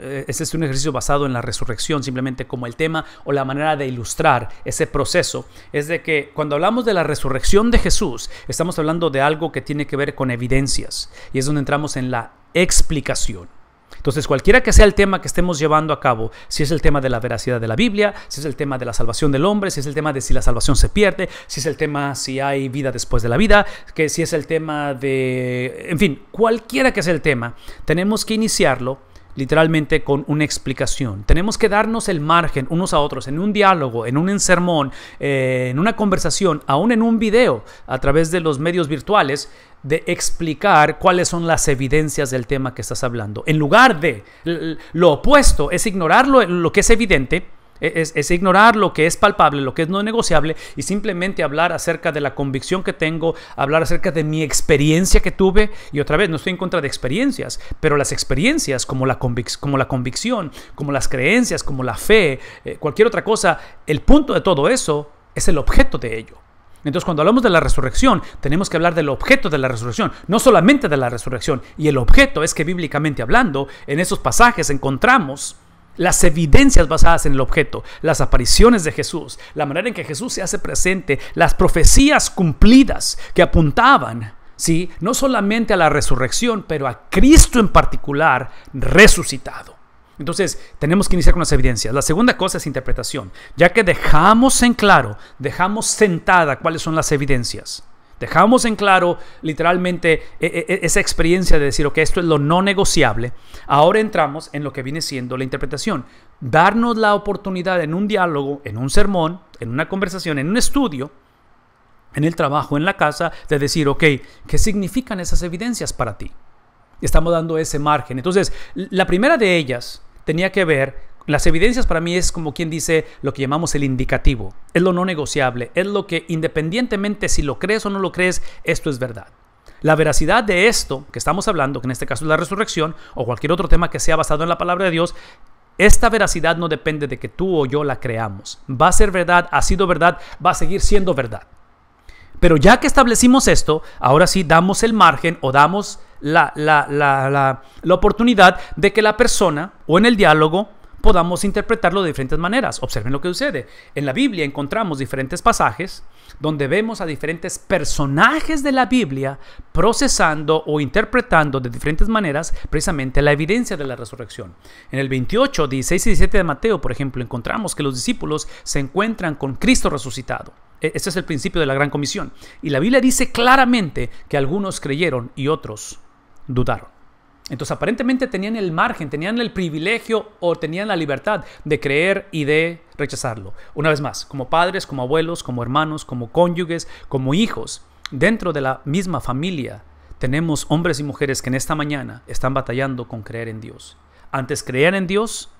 eh, ese es un ejercicio basado en la resurrección, simplemente como el tema o la manera de ilustrar ese proceso, es de que cuando hablamos de la resurrección de Jesús, estamos hablando de algo que tiene que ver con evidencias, y es donde entramos en la explicación. Entonces, cualquiera que sea el tema que estemos llevando a cabo, si es el tema de la veracidad de la Biblia, si es el tema de la salvación del hombre, si es el tema de si la salvación se pierde, si es el tema si hay vida después de la vida, que si es el tema de, en fin, cualquiera que sea el tema, tenemos que iniciarlo literalmente con una explicación. Tenemos que darnos el margen unos a otros en un diálogo, en un sermón, eh, en una conversación, aún en un video a través de los medios virtuales, de explicar cuáles son las evidencias del tema que estás hablando. En lugar de lo opuesto, es ignorar lo, que es evidente, e, es, ignorar lo que es palpable, lo que es no negociable y simplemente hablar acerca de la convicción que tengo, hablar acerca de mi experiencia que tuve. Y otra vez, no estoy en contra de experiencias, pero las experiencias como la, como la convicción, como las creencias, como la fe, eh, cualquier otra cosa, el punto de todo eso es el objeto de ello. Entonces, cuando hablamos de la resurrección, tenemos que hablar del objeto de la resurrección, no solamente de la resurrección. Y el objeto es que bíblicamente hablando, en esos pasajes encontramos las evidencias basadas en el objeto, las apariciones de Jesús, la manera en que Jesús se hace presente, las profecías cumplidas que apuntaban, ¿sí? no solamente a la resurrección, pero a Cristo en particular resucitado. Entonces, tenemos que iniciar con las evidencias. La segunda cosa es interpretación, ya que dejamos en claro, dejamos sentada cuáles son las evidencias. Dejamos en claro literalmente e, e, e, esa experiencia de decir, ok, esto es lo no negociable. Ahora entramos en lo que viene siendo la interpretación. Darnos la oportunidad en un diálogo, en un sermón, en una conversación, en un estudio, en el trabajo, en la casa, de decir, ok, ¿qué significan esas evidencias para ti? Estamos dando ese margen. Entonces, la primera de ellas tenía que ver, las evidencias para mí es como quien dice lo que llamamos el indicativo, es lo no negociable, es lo que independientemente si lo crees o no lo crees, esto es verdad. La veracidad de esto que estamos hablando, que en este caso es la resurrección o cualquier otro tema que sea basado en la palabra de Dios, esta veracidad no depende de que tú o yo la creamos. Va a ser verdad, ha sido verdad, va a seguir siendo verdad. Pero ya que establecimos esto, ahora sí damos el margen o damos la, la, oportunidad de que la persona o en el diálogo podamos interpretarlo de diferentes maneras. Observen lo que sucede. En la Biblia encontramos diferentes pasajes donde vemos a diferentes personajes de la Biblia procesando o interpretando de diferentes maneras precisamente la evidencia de la resurrección. En el 28, 16 y 17 de Mateo, por ejemplo, encontramos que los discípulos se encuentran con Cristo resucitado. E, este es el principio de la gran comisión. Y la Biblia dice claramente que algunos creyeron y otros dudaron. Entonces aparentemente tenían el margen, tenían el privilegio o tenían la libertad de creer y de rechazarlo. Una vez más, como padres, como abuelos, como hermanos, como cónyuges, como hijos, dentro de la misma familia, tenemos hombres y mujeres que en esta mañana están batallando con creer en Dios. Antes creían en Dios,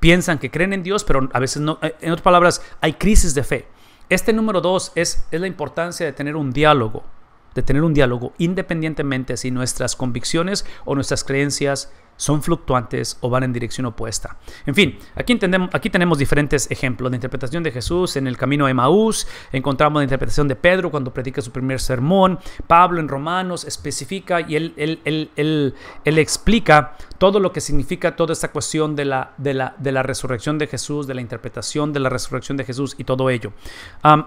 piensan que creen en Dios, pero a veces no. Eh, en otras palabras, hay crisis de fe. Este número dos es, es la importancia de tener un diálogo de tener un diálogo independientemente si nuestras convicciones o nuestras creencias son fluctuantes o van en dirección opuesta. En fin, aquí, entendemos, aquí tenemos diferentes ejemplos. de interpretación de Jesús en el camino a Emaús, encontramos la interpretación de Pedro cuando predica su primer sermón, Pablo en Romanos especifica y él, él, él, explica todo lo que significa toda esta cuestión de la, de la, de la resurrección de Jesús, de la interpretación de la resurrección de Jesús y todo ello.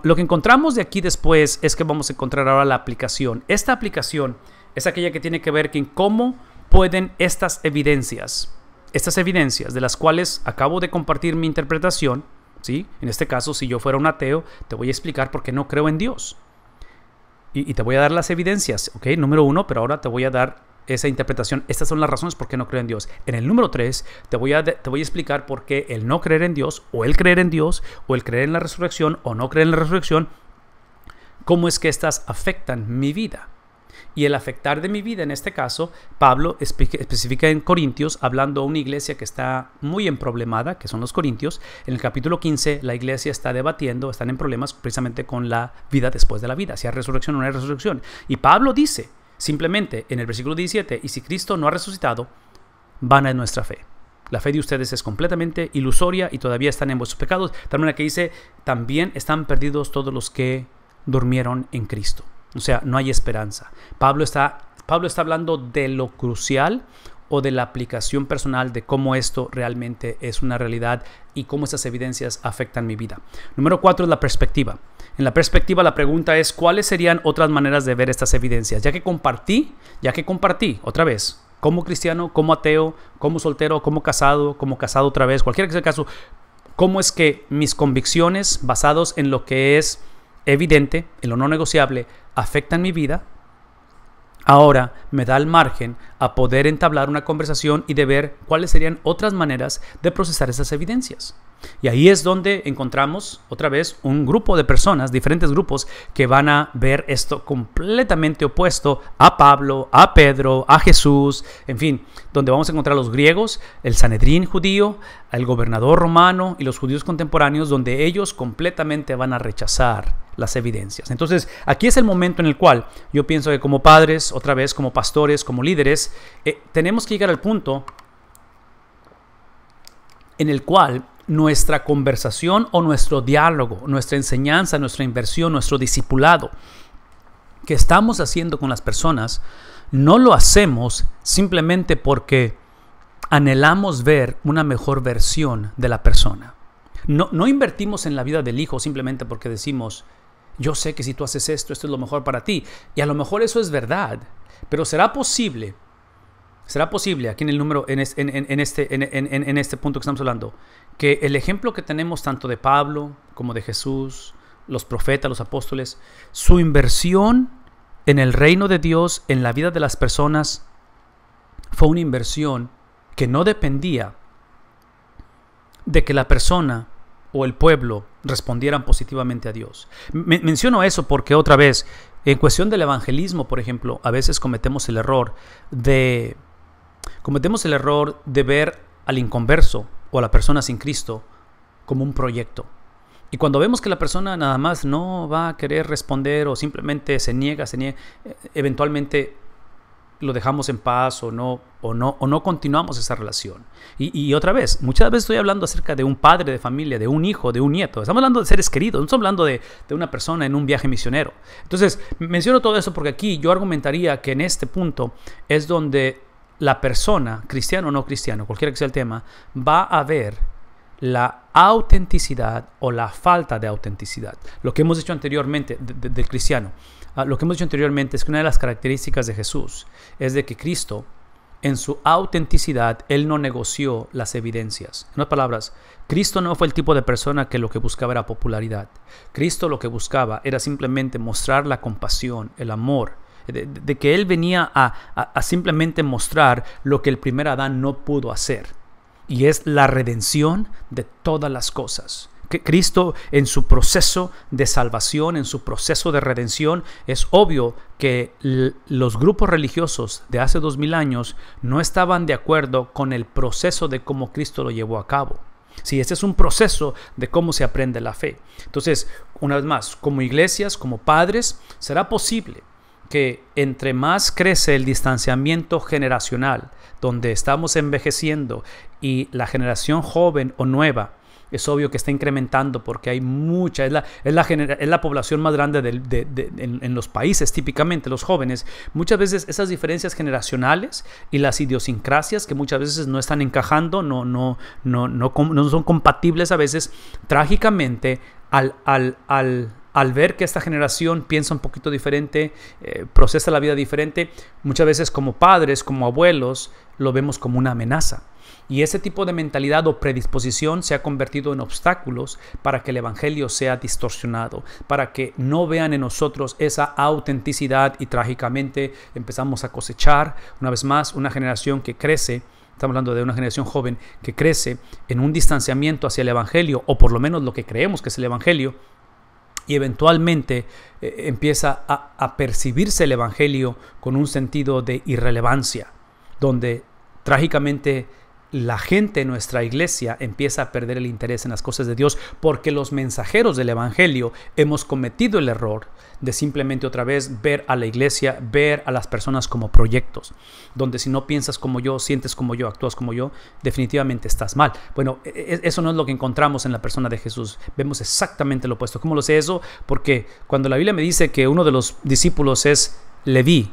lo que encontramos de aquí después es que vamos a encontrar ahora la aplicación. Esta aplicación es aquella que tiene que ver con cómo pueden estas evidencias, estas evidencias de las cuales acabo de compartir mi interpretación, ¿sí? En este caso, si yo fuera un ateo, te voy a explicar por qué no creo en Dios. Y, te voy a dar las evidencias, ¿ok? Número uno, pero ahora te voy a dar esa interpretación. Estas son las razones por qué no creo en Dios. En el número tres te voy a, te voy a explicar por qué el no creer en Dios, o el creer en Dios, o el creer en la resurrección, o no creer en la resurrección, cómo es que estas afectan mi vida. Y el afectar de mi vida, en este caso, Pablo especifica en Corintios, hablando a una iglesia que está muy problemada, que son los Corintios. En el capítulo 15, la iglesia está debatiendo, están en problemas precisamente con la vida después de la vida, si hay resurrección o no hay resurrección. Y Pablo dice, simplemente en el versículo 17, y si Cristo no ha resucitado, van es nuestra fe. La fe de ustedes es completamente ilusoria y todavía están en vuestros pecados. También que dice, también están perdidos todos los que durmieron en Cristo. O sea, no hay esperanza. Pablo está, Pablo está hablando de lo crucial o de la aplicación personal de cómo esto realmente es una realidad y cómo esas evidencias afectan mi vida. Número cuatro es la perspectiva. En la perspectiva la pregunta es cuáles serían otras maneras de ver estas evidencias. Ya que compartí, ya que compartí, otra vez, como cristiano, como ateo, como soltero, como casado, como casado otra vez, cualquier que sea el caso, cómo es que mis convicciones basados en lo que es evidente, en lo no negociable, afectan mi vida, ahora me da el margen a poder entablar una conversación y de ver cuáles serían otras maneras de procesar esas evidencias. Y ahí es donde encontramos otra vez un grupo de personas, diferentes grupos, que van a ver esto completamente opuesto a Pablo, a Pedro, a Jesús, en fin, donde vamos a encontrar a los griegos, el Sanedrín judío, el gobernador romano y los judíos contemporáneos, donde ellos completamente van a rechazar las evidencias. Entonces, aquí es el momento en el cual yo pienso que como padres, otra vez como pastores, como líderes, eh, tenemos que llegar al punto en el cual nuestra conversación o nuestro diálogo, nuestra enseñanza, nuestra inversión, nuestro discipulado que estamos haciendo con las personas, no lo hacemos simplemente porque anhelamos ver una mejor versión de la persona. No, invertimos en la vida del hijo simplemente porque decimos, yo sé que si tú haces esto, esto es lo mejor para ti. Y a lo mejor eso es verdad, pero será posible, será posible aquí en el número, en, en este, en este punto que estamos hablando, que el ejemplo que tenemos tanto de Pablo como de Jesús, los profetas, los apóstoles, su inversión en el reino de Dios, en la vida de las personas, fue una inversión que no dependía de que la persona o el pueblo respondieran positivamente a Dios. menciono eso porque otra vez, en cuestión del evangelismo, por ejemplo, a veces cometemos el error de cometemos el error de ver al inconverso o a la persona sin Cristo como un proyecto. Y cuando vemos que la persona nada más no va a querer responder o simplemente se niega, se niega, e-, eventualmente lo dejamos en paz o no, o no, o no continuamos esa relación. Y, otra vez, muchas veces estoy hablando acerca de un padre de familia, de un hijo, de un nieto. Estamos hablando de seres queridos, no estamos hablando de, de una persona en un viaje misionero. Entonces, menciono todo eso porque aquí yo argumentaría que en este punto es donde la persona, cristiano o no cristiano, cualquiera que sea el tema, va a ver la autenticidad o la falta de autenticidad. Lo que hemos dicho anteriormente del cristiano, ah, lo que hemos dicho anteriormente es que una de las características de Jesús es de que Cristo, en su autenticidad, él no negoció las evidencias. En otras palabras, Cristo no fue el tipo de persona que lo que buscaba era popularidad. Cristo lo que buscaba era simplemente mostrar la compasión, el amor, de, que él venía a, simplemente mostrar lo que el primer Adán no pudo hacer, y es la redención de todas las cosas. Que Cristo en su proceso de salvación, en su proceso de redención, es obvio que los grupos religiosos de hace dos mil años no estaban de acuerdo con el proceso de cómo Cristo lo llevó a cabo. Si ese es un proceso de cómo se aprende la fe. Entonces, una vez más, como iglesias, como padres, será posible que entre más crece el distanciamiento generacional, donde estamos envejeciendo y la generación joven o nueva, es obvio que está incrementando porque hay mucha, es la, es la, la población más grande en, los países, típicamente los jóvenes. Muchas veces esas diferencias generacionales y las idiosincrasias que muchas veces no están encajando, no, no, no, no, no son compatibles a veces, trágicamente al, al, al al ver que esta generación piensa un poquito diferente, eh, procesa la vida diferente, muchas veces como padres, como abuelos, lo vemos como una amenaza. Y ese tipo de mentalidad o predisposición se ha convertido en obstáculos para que el Evangelio sea distorsionado, para que no vean en nosotros esa autenticidad y trágicamente empezamos a cosechar, una vez más, una generación que crece. Estamos hablando de una generación joven que crece en un distanciamiento hacia el Evangelio, o por lo menos lo que creemos que es el Evangelio, y eventualmente eh, empieza a, a percibirse el Evangelio con un sentido de irrelevancia, donde trágicamente la gente en nuestra iglesia empieza a perder el interés en las cosas de Dios porque los mensajeros del Evangelio hemos cometido el error de simplemente otra vez ver a la iglesia, ver a las personas como proyectos, donde si no piensas como yo, sientes como yo, actúas como yo, definitivamente estás mal. Bueno, e, e, eso no es lo que encontramos en la persona de Jesús. Vemos exactamente lo opuesto. ¿Cómo lo sé eso? Porque cuando la Biblia me dice que uno de los discípulos es Leví,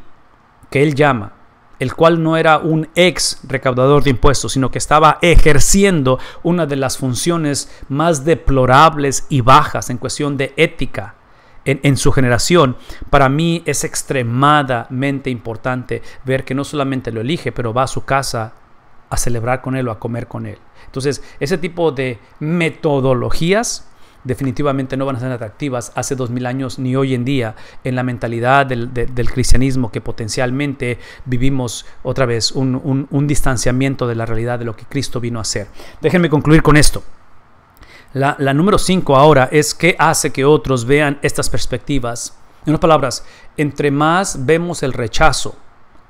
que él llama, el cual no era un ex recaudador de impuestos, sino que estaba ejerciendo una de las funciones más deplorables y bajas en cuestión de ética en, su generación, para mí es extremadamente importante ver que no solamente lo elige, pero va a su casa a celebrar con él o a comer con él. Entonces, ese tipo de metodologías definitivamente no van a ser atractivas hace 2000 años ni hoy en día en la mentalidad del, cristianismo que potencialmente vivimos otra vez un, distanciamiento de la realidad de lo que Cristo vino a hacer. Déjenme concluir con esto. La, número 5 ahora es qué hace que otros vean estas perspectivas. En unas palabras, entre más vemos el rechazo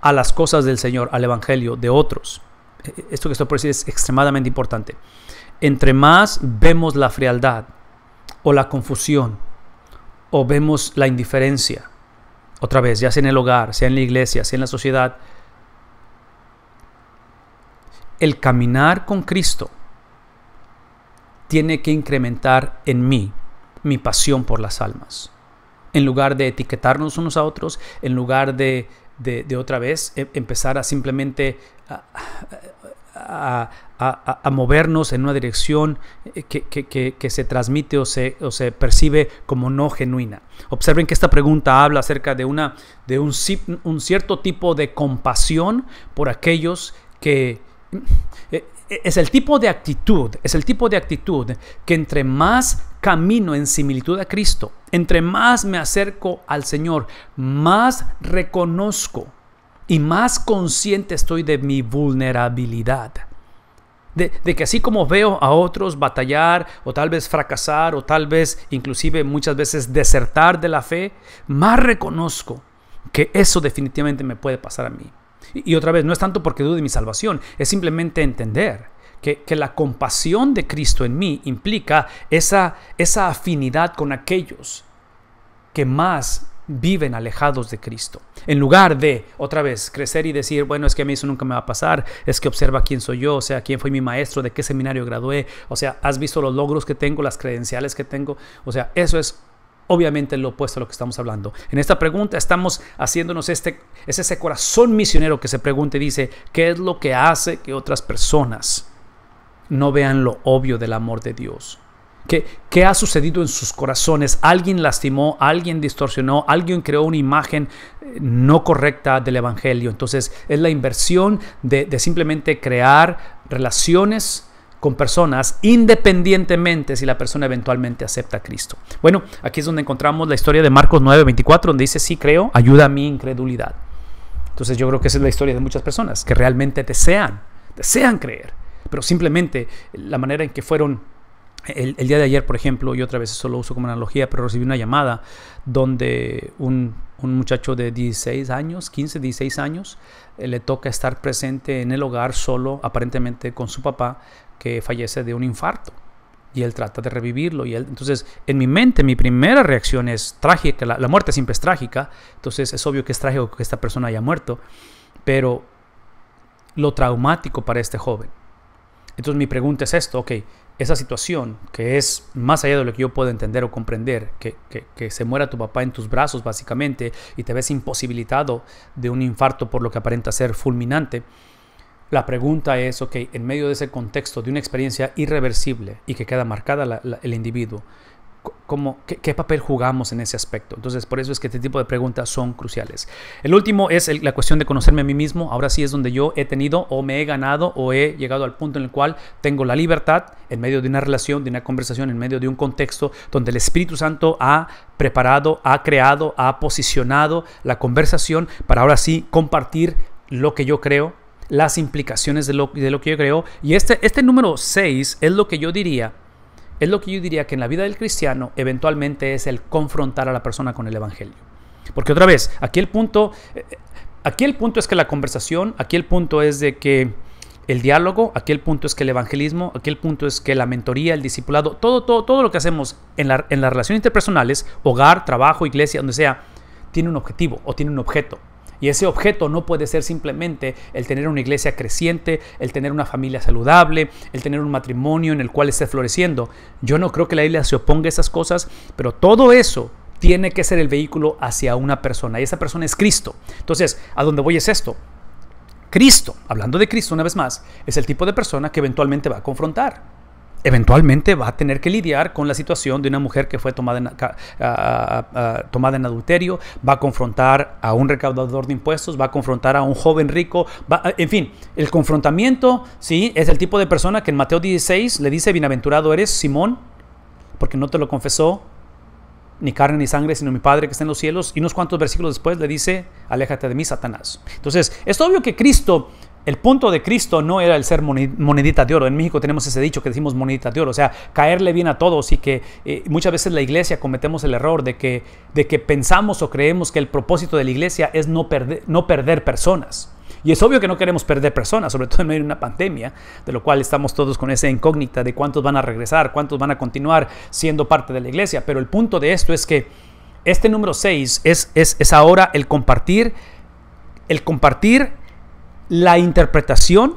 a las cosas del Señor, al Evangelio de otros, eh, esto que estoy por decir es extremadamente importante. Entre más vemos la frialdad o la confusión o vemos la indiferencia, otra vez, ya sea en el hogar, sea en la iglesia, sea en la sociedad, el caminar con Cristo tiene que incrementar en mí mi pasión por las almas. En lugar de etiquetarnos unos a otros, en lugar de, de, otra vez eh, empezar a simplemente a, a, movernos en una dirección eh, que, se transmite o se, percibe como no genuina. Observen que esta pregunta habla acerca de, una, de un, un cierto tipo de compasión por aquellos que... Eh, eh, es el tipo de actitud, es el tipo de actitud que entre más camino en similitud a Cristo, entre más me acerco al Señor, más reconozco y más consciente estoy de mi vulnerabilidad. De, que así como veo a otros batallar o tal vez fracasar o tal vez inclusive muchas veces desertar de la fe, más reconozco que eso definitivamente me puede pasar a mí. Y, otra vez, no es tanto porque dude mi salvación, es simplemente entender que, que, la compasión de Cristo en mí implica esa, esa afinidad con aquellos que más viven alejados de Cristo. En lugar de, otra vez, crecer y decir, bueno, es que a mí eso nunca me va a pasar, es que observa quién soy yo, o sea, quién fue mi maestro, de qué seminario gradué, o sea, has visto los logros que tengo, las credenciales que tengo, o sea, eso es obviamente lo opuesto a lo que estamos hablando. En esta pregunta estamos haciéndonos este, es ese corazón misionero que se pregunta y dice, ¿qué es lo que hace que otras personas no vean lo obvio del amor de Dios? ¿Qué, ha sucedido en sus corazones? Alguien lastimó, alguien distorsionó, alguien creó una imagen eh, no correcta del Evangelio. Entonces es la inversión de, simplemente crear relaciones con personas independientemente si la persona eventualmente acepta a Cristo. Bueno, aquí es donde encontramos la historia de Marcos 9, 24, donde dice, sí creo, ayuda a mi incredulidad. Entonces yo creo que esa es la historia de muchas personas que realmente desean, desean creer, pero simplemente la manera en que fueron el, día de ayer, por ejemplo, y otra vez eso lo uso como analogía, pero recibí una llamada donde un, muchacho de 16 años, 15, 16 años, eh, le toca estar presente en el hogar solo, aparentemente con su papá, que fallece de un infarto. Y él trata de revivirlo. Y entonces, en mi mente, mi primera reacción es trágica. La, la muerte siempre es trágica. Entonces, es obvio que es trágico que esta persona haya muerto. Pero lo traumático para este joven. Entonces, mi pregunta es esto: ok esa situación que es más allá de lo que yo puedo entender o comprender, que, se muera tu papá en tus brazos básicamente y te ves imposibilitado de un infarto por lo que aparenta ser fulminante, la pregunta es, ok, en medio de ese contexto, de una experiencia irreversible y que queda marcada el individuo, como qué, papel jugamos en ese aspecto. Entonces, por eso es que este tipo de preguntas son cruciales. El último es la cuestión de conocerme a mí mismo. Ahora sí es donde yo he tenido o me he ganado o he llegado al punto en el cual tengo la libertad en medio de una relación, de una conversación, en medio de un contexto donde el Espíritu Santo ha preparado, ha creado, ha posicionado la conversación para ahora sí compartir lo que yo creo, las implicaciones de lo, de lo que yo creo. Y este, este número 6 es lo que yo diría es lo que yo diría que en la vida del cristiano eventualmente es el confrontar a la persona con el Evangelio. Porque otra vez, aquí el punto, eh, aquí el punto es que la conversación, aquí el punto es de que el diálogo, aquí el punto es que el evangelismo, aquí el punto es que la mentoría, el discipulado, todo, todo, todo lo que hacemos en, la, en las relaciones interpersonales, hogar, trabajo, iglesia, donde sea, tiene un objetivo o tiene un objeto. Y ese objeto no puede ser simplemente el tener una iglesia creciente, el tener una familia saludable, el tener un matrimonio en el cual esté floreciendo. Yo no creo que la iglesia se oponga a esas cosas, pero todo eso tiene que ser el vehículo hacia una persona y esa persona es Cristo. Entonces, ¿a dónde voy es esto? Cristo, hablando de Cristo una vez más, es el tipo de persona que eventualmente va a confrontar eventualmente va a tener que lidiar con la situación de una mujer que fue tomada en, adulterio, va a confrontar a un recaudador de impuestos, va a confrontar a un joven rico, en fin, el confrontamiento, sí, es el tipo de persona que en Mateo 16 le dice, bienaventurado eres Simón, porque no te lo confesó ni carne ni sangre, sino mi Padre que está en los cielos, y unos cuantos versículos después le dice, aléjate de mí, Satanás. Entonces, es obvio que Cristo el punto de Cristo no era el ser monedita de oro. En México tenemos ese dicho que decimos monedita de oro, o sea, caerle bien a todos y que eh, muchas veces la iglesia cometemos el error de que, de que pensamos o creemos que el propósito de la iglesia es no, perder, no perder personas. Y es obvio que no queremos perder personas, sobre todo en medio de una pandemia, de lo cual estamos todos con esa incógnita de cuántos van a regresar, cuántos van a continuar siendo parte de la iglesia. Pero el punto de esto es que este número 6 es, es, es ahora el compartir, el compartir la interpretación,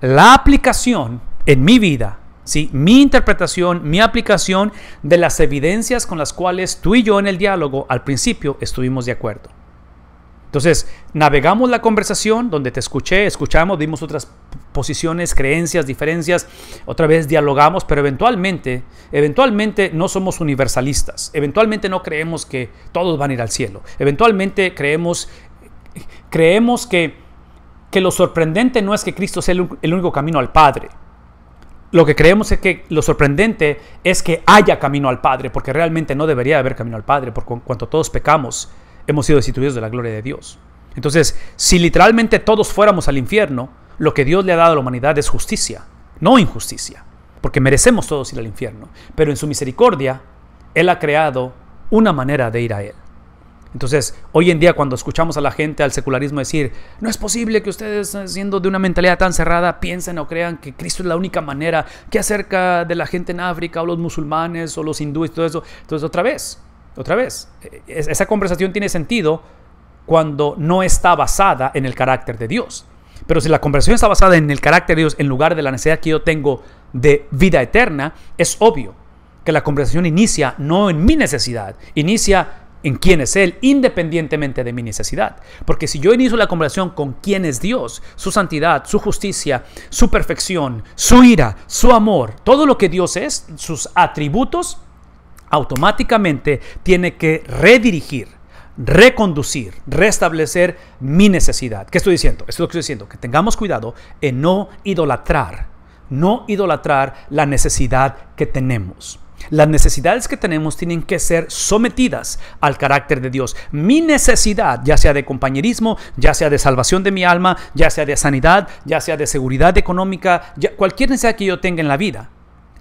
la aplicación en mi vida, ¿sí? mi interpretación, mi aplicación de las evidencias con las cuales tú y yo en el diálogo al principio estuvimos de acuerdo. Entonces, navegamos la conversación donde te escuché, escuchamos, dimos otras posiciones, creencias, diferencias, otra vez dialogamos, pero eventualmente, eventualmente no somos universalistas, eventualmente no creemos que todos van a ir al cielo, eventualmente creemos, creemos que que lo sorprendente no es que Cristo sea el, único camino al Padre. Lo que creemos es que lo sorprendente es que haya camino al Padre, porque realmente no debería haber camino al Padre, porque cuando todos pecamos, hemos sido destituidos de la gloria de Dios. Entonces, si literalmente todos fuéramos al infierno, lo que Dios le ha dado a la humanidad es justicia, no injusticia, porque merecemos todos ir al infierno. Pero en su misericordia, Él ha creado una manera de ir a Él. Entonces, hoy en día cuando escuchamos a la gente al secularismo decir, no es posible que ustedes, eh, siendo de una mentalidad tan cerrada, piensen o crean que Cristo es la única manera, que acerca de la gente en África o los musulmanes o los hindúes, todo eso. Entonces, otra vez, otra vez, e-, esa conversación tiene sentido cuando no está basada en el carácter de Dios. Pero si la conversación está basada en el carácter de Dios en lugar de la necesidad que yo tengo de vida eterna, es obvio que la conversación inicia no en mi necesidad, inicia en quién es Él, independientemente de mi necesidad. Porque si yo inicio la conversación con quién es Dios, su santidad, su justicia, su perfección, su ira, su amor, todo lo que Dios es, sus atributos, automáticamente tiene que redirigir, reconducir, restablecer mi necesidad. ¿Qué estoy diciendo? Esto es lo que estoy diciendo, que tengamos cuidado en no idolatrar, no idolatrar la necesidad que tenemos. Las necesidades que tenemos tienen que ser sometidas al carácter de Dios. Mi necesidad, ya sea de compañerismo, ya sea de salvación de mi alma, ya sea de sanidad, ya sea de seguridad económica, cualquier necesidad que yo tenga en la vida,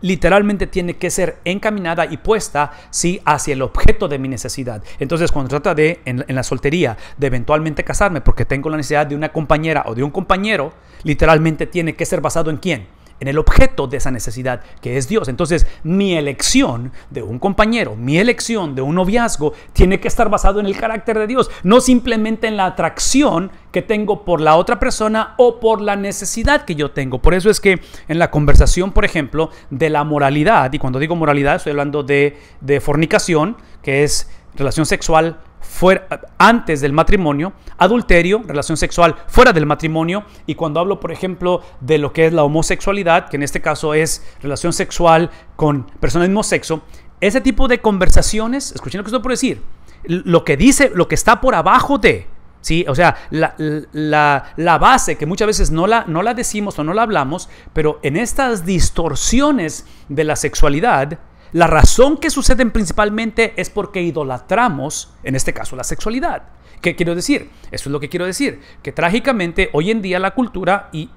literalmente tiene que ser encaminada y puesta sí hacia el objeto de mi necesidad. Entonces, cuando trata de en, la soltería de eventualmente casarme porque tengo la necesidad de una compañera o de un compañero, literalmente tiene que ser basado en quién? en el objeto de esa necesidad que es Dios. Entonces, mi elección de un compañero, mi elección de un noviazgo, tiene que estar basado en el carácter de Dios, no simplemente en la atracción que tengo por la otra persona o por la necesidad que yo tengo. Por eso es que en la conversación, por ejemplo, de la moralidad, y cuando digo moralidad estoy hablando de, fornicación, que es relación sexual fuera, antes del matrimonio, adulterio, relación sexual fuera del matrimonio, y cuando hablo, por ejemplo, de lo que es la homosexualidad, que en este caso es relación sexual con personas de mismo sexo, ese tipo de conversaciones, escuchen lo que estoy por decir, lo que dice, lo que está por abajo de, ¿sí? O sea, la, la, base que muchas veces no la, no la decimos o no la hablamos, pero en estas distorsiones de la sexualidad, la razón que suceden principalmente es porque idolatramos, en este caso, la sexualidad. ¿Qué quiero decir? Eso es lo que quiero decir. Que trágicamente hoy en día la cultura, y,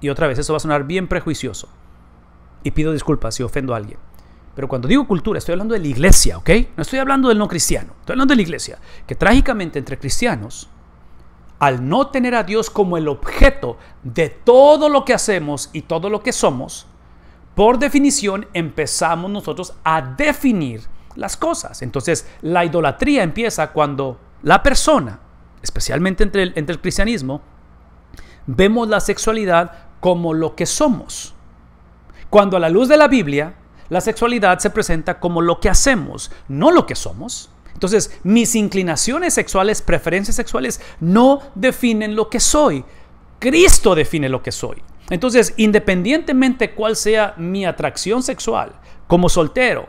y otra vez eso va a sonar bien prejuicioso, y pido disculpas si ofendo a alguien. Pero cuando digo cultura, estoy hablando de la iglesia, ¿ok? No estoy hablando del no cristiano, estoy hablando de la iglesia. Que trágicamente entre cristianos, al no tener a Dios como el objeto de todo lo que hacemos y todo lo que somos, por definición empezamos nosotros a definir las cosas. Entonces, la idolatría empieza cuando la persona, especialmente entre el, entre el cristianismo, vemos la sexualidad como lo que somos. Cuando a la luz de la Biblia, la sexualidad se presenta como lo que hacemos, no lo que somos. Entonces, mis inclinaciones sexuales, preferencias sexuales, no definen lo que soy, Cristo define lo que soy. Entonces, independientemente cuál sea mi atracción sexual, como soltero,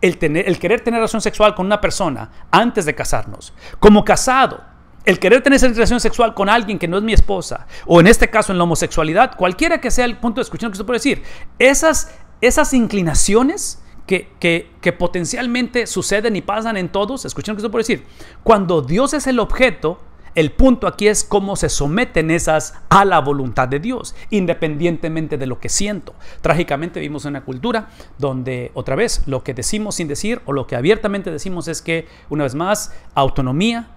el, tener, el querer tener relación sexual con una persona antes de casarnos, como casado, el querer tener esa relación sexual con alguien que no es mi esposa, o en este caso en la homosexualidad, cualquiera que sea el punto de lo que usted puede decir, esas, esas inclinaciones que, que, potencialmente suceden y pasan en todos, lo que usted puede decir, cuando Dios es el objeto, el punto aquí es cómo se someten esas a la voluntad de Dios, independientemente de lo que siento. Trágicamente vivimos en una cultura donde, otra vez, lo que decimos sin decir o lo que abiertamente decimos es que, una vez más, autonomía,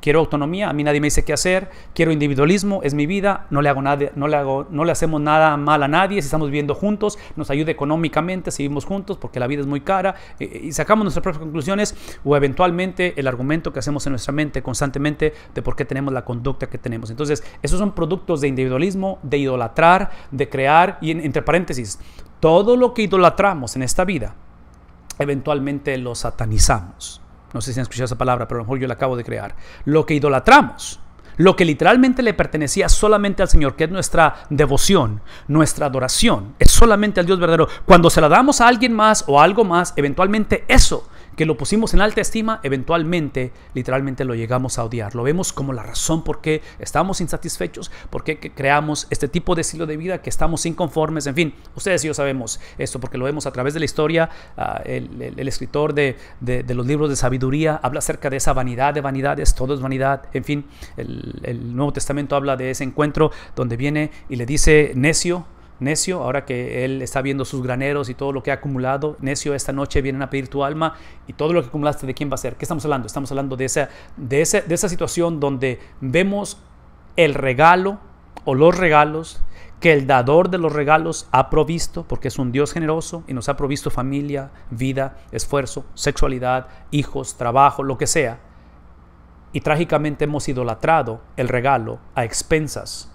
quiero autonomía, a mí nadie me dice qué hacer, quiero individualismo, es mi vida, no le, hago nada, no le, hago, no le hacemos nada mal a nadie, si estamos viviendo juntos, nos ayuda económicamente, seguimos juntos porque la vida es muy cara eh, eh, y sacamos nuestras propias conclusiones o eventualmente el argumento que hacemos en nuestra mente constantemente de por qué tenemos la conducta que tenemos. Entonces, esos son productos de individualismo, de idolatrar, de crear y entre paréntesis, todo lo que idolatramos en esta vida, eventualmente lo satanizamos. No sé si han escuchado esa palabra, pero a lo mejor yo la acabo de crear. Lo que idolatramos, lo que literalmente le pertenecía solamente al Señor, que es nuestra devoción, nuestra adoración, es solamente al Dios verdadero. Cuando se la damos a alguien más o algo más, eventualmente eso que lo pusimos en alta estima, eventualmente, literalmente lo llegamos a odiar. Lo vemos como la razón por qué estamos insatisfechos, por qué creamos este tipo de estilo de vida, que estamos inconformes, en fin, ustedes y yo sabemos esto porque lo vemos a través de la historia. Ah, el, escritor de, los libros de sabiduría habla acerca de esa vanidad de vanidades, todo es vanidad, en fin, el Nuevo Testamento habla de ese encuentro donde viene y le dice, necio, Necio, ahora que él está viendo sus graneros y todo lo que ha acumulado, necio, esta noche vienen a pedir tu alma y todo lo que acumulaste, ¿de quién va a ser? ¿Qué estamos hablando? Estamos hablando de esa, de de esa situación donde vemos el regalo o los regalos que el dador de los regalos ha provisto, porque es un Dios generoso y nos ha provisto familia, vida, esfuerzo, sexualidad, hijos, trabajo, lo que sea. Y trágicamente hemos idolatrado el regalo a expensas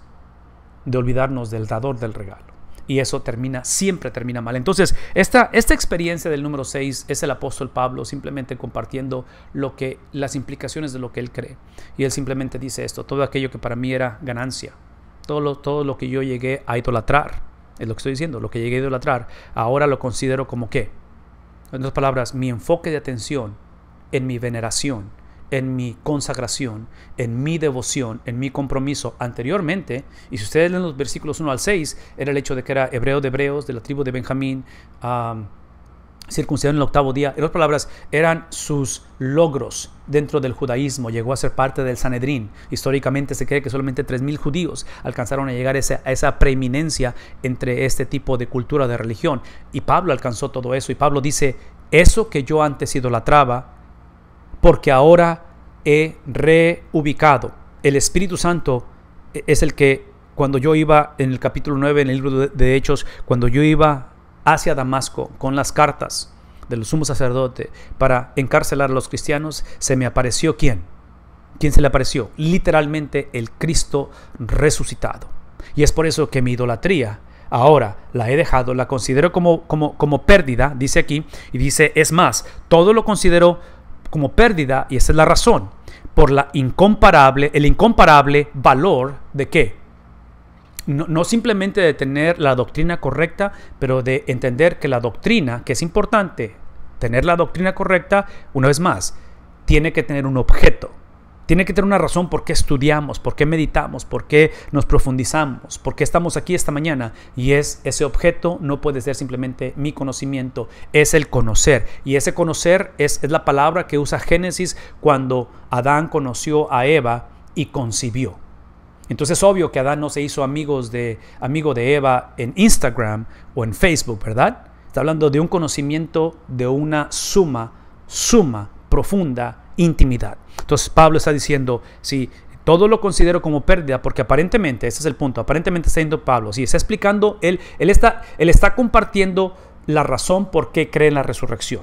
de olvidarnos del dador del regalo y eso termina, siempre termina mal. Entonces, esta, esta experiencia del número 6 es el apóstol Pablo simplemente compartiendo lo que, las implicaciones de lo que él cree. Y él simplemente dice esto, todo aquello que para mí era ganancia, todo lo, todo lo que yo llegué a idolatrar, es lo que estoy diciendo, lo que llegué a idolatrar, ahora lo considero como qué. En otras palabras, mi enfoque de atención en mi veneración en mi consagración, en mi devoción, en mi compromiso anteriormente, y si ustedes leen los versículos 1 al 6, era el hecho de que era hebreo de hebreos, de la tribu de Benjamín, circuncidado en el octavo día, en otras palabras, eran sus logros dentro del judaísmo, llegó a ser parte del Sanedrín. Históricamente se cree que solamente 3.000 judíos alcanzaron a llegar a esa, a esa preeminencia entre este tipo de cultura, de religión, y Pablo alcanzó todo eso, y Pablo dice, eso que yo antes idolatraba, porque ahora he reubicado. El Espíritu Santo e, es el que cuando yo iba en el capítulo 9, en el libro de Hechos, cuando yo iba hacia Damasco con las cartas del sumo sacerdote para encarcelar a los cristianos, se me apareció quién? ¿Quién se le apareció? Literalmente el Cristo resucitado. Y es por eso que mi idolatría ahora la he dejado, la considero como, como, como pérdida, dice aquí, y dice, es más, todo lo considero como pérdida y esa es la razón por la incomparable, el incomparable valor de qué? No, no, simplemente de tener la doctrina correcta, pero de entender que la doctrina, que es importante, tener la doctrina correcta, una vez más, tiene que tener un objeto. Tiene que tener una razón por qué estudiamos, por qué meditamos, por qué nos profundizamos, por qué estamos aquí esta mañana. Y es ese objeto, no puede ser simplemente mi conocimiento, es el conocer. Y ese conocer es, la palabra que usa Génesis cuando Adán conoció a Eva y concibió. Entonces es obvio que Adán no se hizo amigos de, amigo de Eva en Instagram o en Facebook, ¿verdad? Está hablando de un conocimiento, de una suma, suma, profunda intimidad. Entonces Pablo está diciendo, si todo lo considero como pérdida, porque aparentemente, ese es el punto, aparentemente está yendo Pablo, si está explicando, él, él, está, él está compartiendo la razón por qué cree en la resurrección.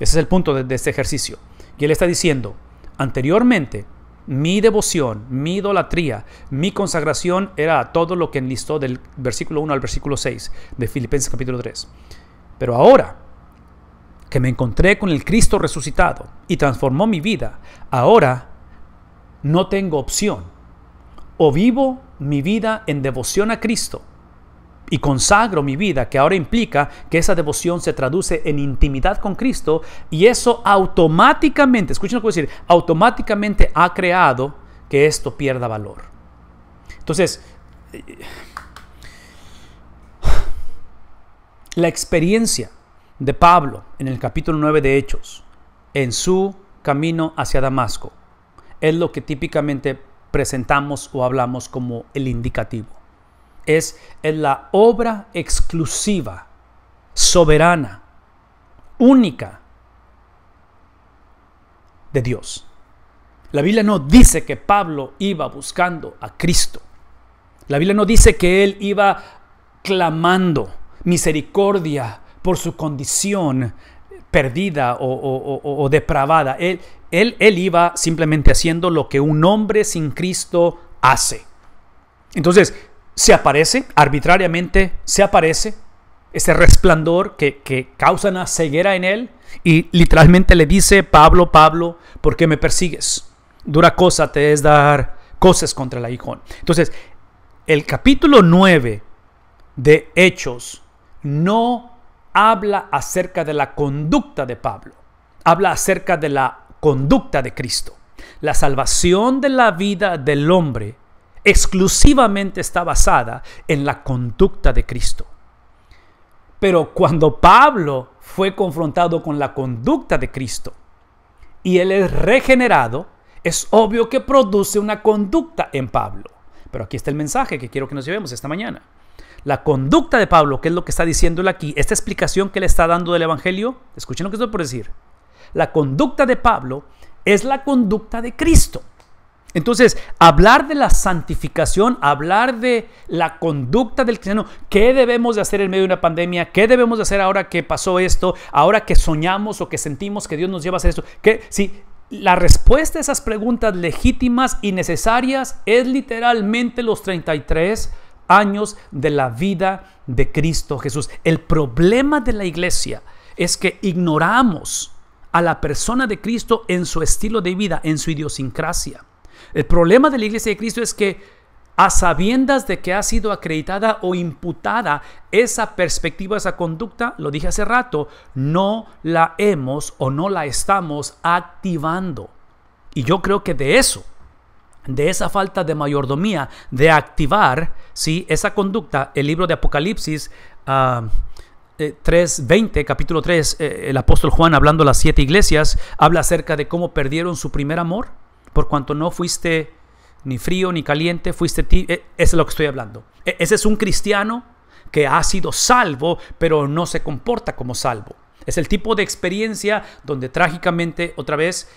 Ese es el punto de, este ejercicio. Y él está diciendo, anteriormente, mi devoción, mi idolatría, mi consagración era todo lo que enlistó del versículo 1 al versículo 6 de Filipenses capítulo 3. Pero ahora, que me encontré con el Cristo resucitado y transformó mi vida, ahora no tengo opción. O vivo mi vida en devoción a Cristo y consagro mi vida, que ahora implica que esa devoción se traduce en intimidad con Cristo y eso automáticamente, escuchen lo que voy a decir, automáticamente ha creado que esto pierda valor. Entonces, eh, la experiencia de Pablo en el capítulo 9 de Hechos, en su camino hacia Damasco, es lo que típicamente presentamos o hablamos como el indicativo. Es, la obra exclusiva, soberana, única de Dios. La Biblia no dice que Pablo iba buscando a Cristo. La Biblia no dice que él iba clamando misericordia, por su condición perdida o, depravada. Él, él, él iba simplemente haciendo lo que un hombre sin Cristo hace. Entonces, se aparece, arbitrariamente se aparece, ese resplandor que, que, causa una ceguera en él y literalmente le dice, Pablo, Pablo, ¿por qué me persigues? Dura cosa te es dar cosas contra el aguijón. Entonces, el capítulo 9 de Hechos no habla acerca de la conducta de Pablo, habla acerca de la conducta de Cristo. La salvación de la vida del hombre exclusivamente está basada en la conducta de Cristo. Pero cuando Pablo fue confrontado con la conducta de Cristo y él es regenerado, es obvio que produce una conducta en Pablo. Pero aquí está el mensaje que quiero que nos llevemos esta mañana la conducta de Pablo, que es lo que está diciéndole aquí, esta explicación que le está dando del Evangelio, escuchen lo que estoy por decir, la conducta de Pablo es la conducta de Cristo. Entonces, hablar de la santificación, hablar de la conducta del cristiano, qué debemos de hacer en medio de una pandemia, qué debemos de hacer ahora que pasó esto, ahora que soñamos o que sentimos que Dios nos lleva a hacer esto, que si la respuesta a esas preguntas legítimas y necesarias es literalmente los 33 años de la vida de Cristo Jesús. El problema de la iglesia es que ignoramos a la persona de Cristo en su estilo de vida, en su idiosincrasia. El problema de la iglesia de Cristo es que a sabiendas de que ha sido acreditada o imputada esa perspectiva, esa conducta, lo dije hace rato, no la hemos o no la estamos activando. Y yo creo que de eso de esa falta de mayordomía, de activar ¿sí? esa conducta, el libro de Apocalipsis 3, ah, 3.20, eh, capítulo 3, eh, el apóstol Juan hablando a las siete iglesias, habla acerca de cómo perdieron su primer amor, por cuanto no fuiste ni frío ni caliente, fuiste eh, es lo que estoy hablando. E, ese es un cristiano que ha sido salvo, pero no se comporta como salvo. Es el tipo de experiencia donde trágicamente, otra vez,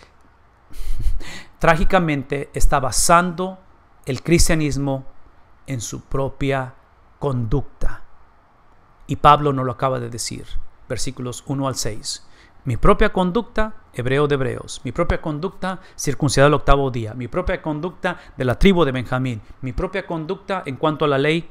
trágicamente está basando el cristianismo en su propia conducta. Y Pablo nos lo acaba de decir, versículos 1 al 6. Mi propia conducta, hebreo de hebreos, mi propia conducta circuncidado el octavo día, mi propia conducta de la tribu de Benjamín, mi propia conducta en cuanto a la ley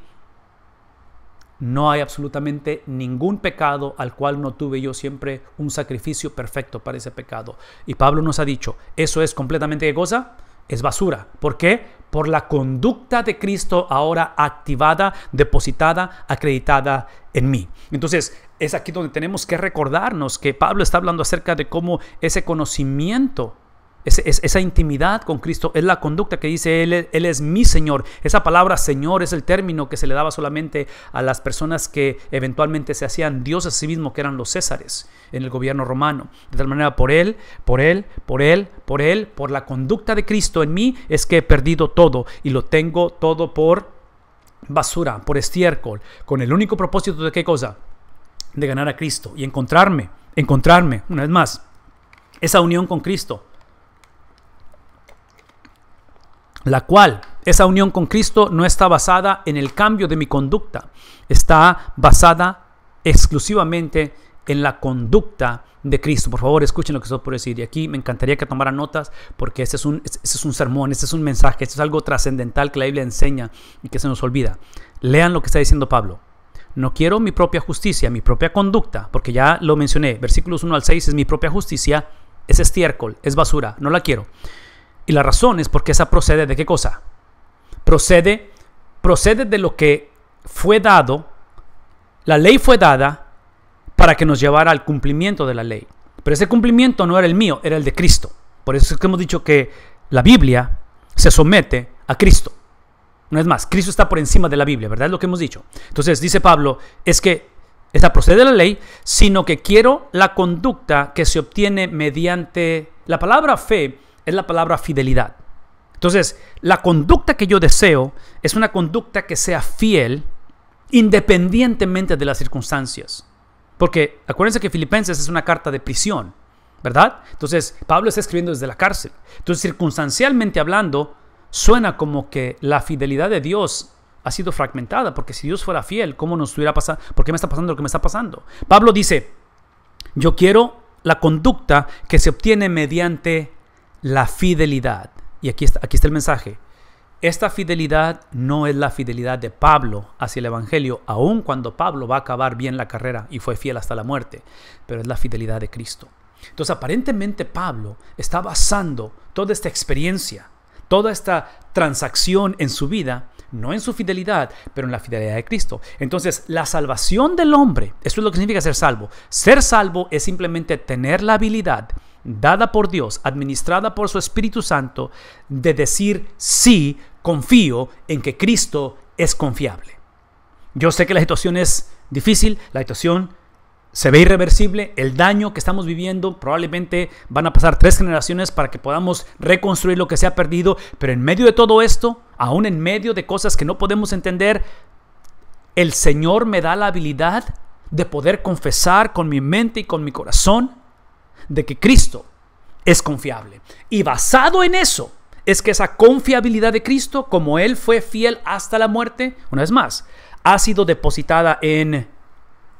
no hay absolutamente ningún pecado al cual no tuve yo siempre un sacrificio perfecto para ese pecado. Y Pablo nos ha dicho, eso es completamente qué cosa? Es basura. ¿Por qué? Por la conducta de Cristo ahora activada, depositada, acreditada en mí. Entonces, es aquí donde tenemos que recordarnos que Pablo está hablando acerca de cómo ese conocimiento esa intimidad con Cristo es la conducta que dice él, es mi Señor. Esa palabra Señor es el término que se le daba solamente a las personas que eventualmente se hacían Dios a sí mismo, que eran los césares en el gobierno romano. De tal manera, por Él, por Él, por Él, por Él, por la conducta de Cristo en mí, es que he perdido todo y lo tengo todo por basura, por estiércol, con el único propósito de qué cosa? De ganar a Cristo y encontrarme, encontrarme, una vez más, esa unión con Cristo la cual esa unión con Cristo no está basada en el cambio de mi conducta, está basada exclusivamente en la conducta de Cristo. Por favor, escuchen lo que estoy por decir. Y aquí me encantaría que tomaran notas porque este es un, este, este es un sermón, este es un mensaje, este es algo trascendental que la Biblia enseña y que se nos olvida. Lean lo que está diciendo Pablo. No quiero mi propia justicia, mi propia conducta, porque ya lo mencioné, versículos 1 al 6 es mi propia justicia, es estiércol, es basura, no la quiero. Y la razón es porque esa procede de qué cosa? Procede, procede de lo que fue dado, la ley fue dada para que nos llevara al cumplimiento de la ley. Pero ese cumplimiento no era el mío, era el de Cristo. Por eso es que hemos dicho que la Biblia se somete a Cristo. No es más, Cristo está por encima de la Biblia, ¿verdad? Es lo que hemos dicho. Entonces, dice Pablo, es que esa procede de la ley, sino que quiero la conducta que se obtiene mediante la palabra fe es la palabra fidelidad. Entonces, la conducta que yo deseo es una conducta que sea fiel independientemente de las circunstancias. Porque acuérdense que Filipenses es una carta de prisión, ¿verdad? Entonces, Pablo está escribiendo desde la cárcel. Entonces, circunstancialmente hablando, suena como que la fidelidad de Dios ha sido fragmentada, porque si Dios fuera fiel, ¿cómo nos estuviera pasando? ¿Por qué me está pasando lo que me está pasando? Pablo dice, yo quiero la conducta que se obtiene mediante la fidelidad. Y aquí está, aquí está el mensaje. Esta fidelidad no es la fidelidad de Pablo hacia el Evangelio, aun cuando Pablo va a acabar bien la carrera y fue fiel hasta la muerte, pero es la fidelidad de Cristo. Entonces aparentemente Pablo está basando toda esta experiencia, toda esta transacción en su vida, no en su fidelidad, pero en la fidelidad de Cristo. Entonces la salvación del hombre, eso es lo que significa ser salvo. Ser salvo es simplemente tener la habilidad dada por Dios, administrada por su Espíritu Santo, de decir sí, confío en que Cristo es confiable. Yo sé que la situación es difícil, la situación se ve irreversible, el daño que estamos viviendo, probablemente van a pasar tres generaciones para que podamos reconstruir lo que se ha perdido, pero en medio de todo esto, aún en medio de cosas que no podemos entender, el Señor me da la habilidad de poder confesar con mi mente y con mi corazón de que Cristo es confiable. Y basado en eso, es que esa confiabilidad de Cristo, como Él fue fiel hasta la muerte, una vez más, ha sido depositada en,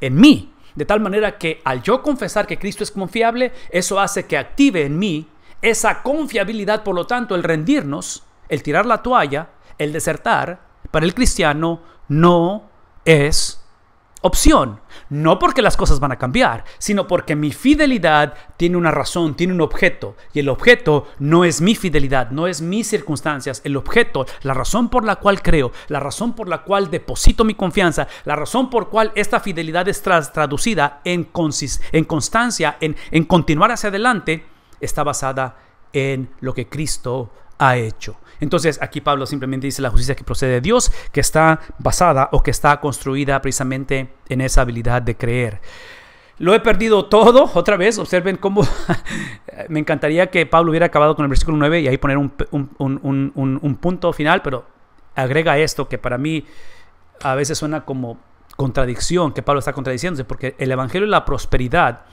en mí. De tal manera que al yo confesar que Cristo es confiable, eso hace que active en mí esa confiabilidad, por lo tanto, el rendirnos, el tirar la toalla, el desertar, para el cristiano no es opción. No porque las cosas van a cambiar, sino porque mi fidelidad tiene una razón, tiene un objeto. Y el objeto no es mi fidelidad, no es mis circunstancias. El objeto, la razón por la cual creo, la razón por la cual deposito mi confianza, la razón por la cual esta fidelidad es traducida en, constancia, en continuar hacia adelante, está basada en lo que Cristo ha hecho. Entonces aquí Pablo simplemente dice la justicia que procede de Dios, que está basada o que está construida precisamente en esa habilidad de creer. Lo he perdido todo, otra vez, observen cómo me encantaría que Pablo hubiera acabado con el versículo 9 y ahí poner un, punto final, pero agrega esto que para mí a veces suena como contradicción, que Pablo está contradiciéndose, porque el Evangelio de la Prosperidad,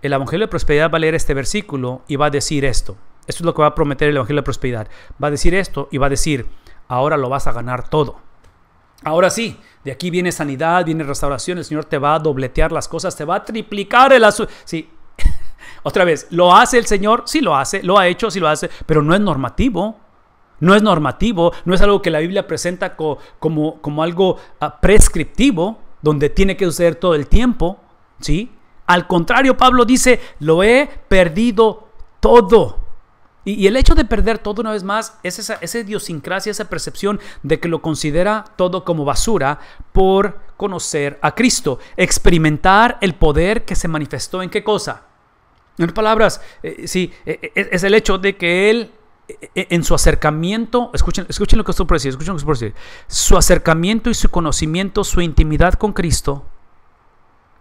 el Evangelio de la Prosperidad va a leer este versículo y va a decir esto. Esto es lo que va a prometer el Evangelio de Prosperidad. Va a decir esto y va a decir, ahora lo vas a ganar todo. Ahora sí, de aquí viene sanidad, viene restauración, el Señor te va a dobletear las cosas, te va a triplicar el asunto. Sí, otra vez, ¿lo hace el Señor? Sí lo hace, lo ha hecho, sí lo hace, pero no es normativo. No es normativo, no es algo que la Biblia presenta como, como algo ah, prescriptivo, donde tiene que suceder todo el tiempo, ¿sí? Al contrario, Pablo dice, lo he perdido todo y, el hecho de perder todo una vez más es esa, idiosincrasia, esa percepción de que lo considera todo como basura por conocer a Cristo, experimentar el poder que se manifestó en qué cosa. En palabras, eh, sí, eh, eh, es el hecho de que Él en su acercamiento, escuchen, escuchen lo que estoy por decir, escuchen lo que estoy por decir, su acercamiento y su conocimiento, su intimidad con Cristo,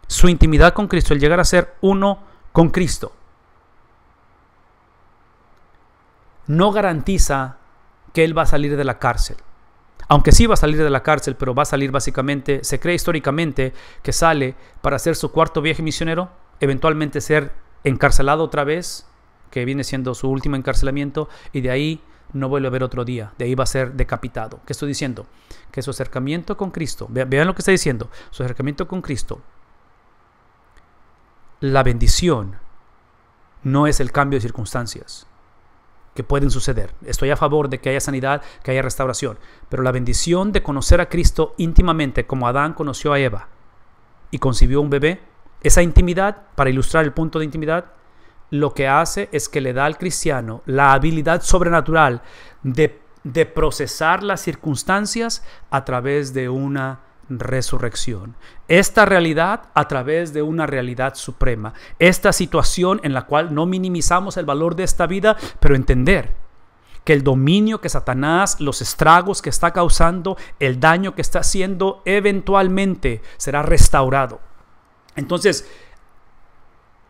su intimidad con Cristo, el llegar a ser uno con Cristo. no garantiza que él va a salir de la cárcel. Aunque sí va a salir de la cárcel, pero va a salir básicamente, se cree históricamente que sale para hacer su cuarto viaje misionero, eventualmente ser encarcelado otra vez, que viene siendo su último encarcelamiento, y de ahí no vuelve a ver otro día, de ahí va a ser decapitado. ¿Qué estoy diciendo? Que su acercamiento con Cristo, vean lo que está diciendo, su acercamiento con Cristo, la bendición no es el cambio de circunstancias que pueden suceder. Estoy a favor de que haya sanidad, que haya restauración, pero la bendición de conocer a Cristo íntimamente como Adán conoció a Eva y concibió un bebé, esa intimidad, para ilustrar el punto de intimidad, lo que hace es que le da al cristiano la habilidad sobrenatural de, de procesar las circunstancias a través de una resurrección. Esta realidad a través de una realidad suprema. Esta situación en la cual no minimizamos el valor de esta vida, pero entender que el dominio que Satanás, los estragos que está causando, el daño que está haciendo, eventualmente será restaurado. Entonces,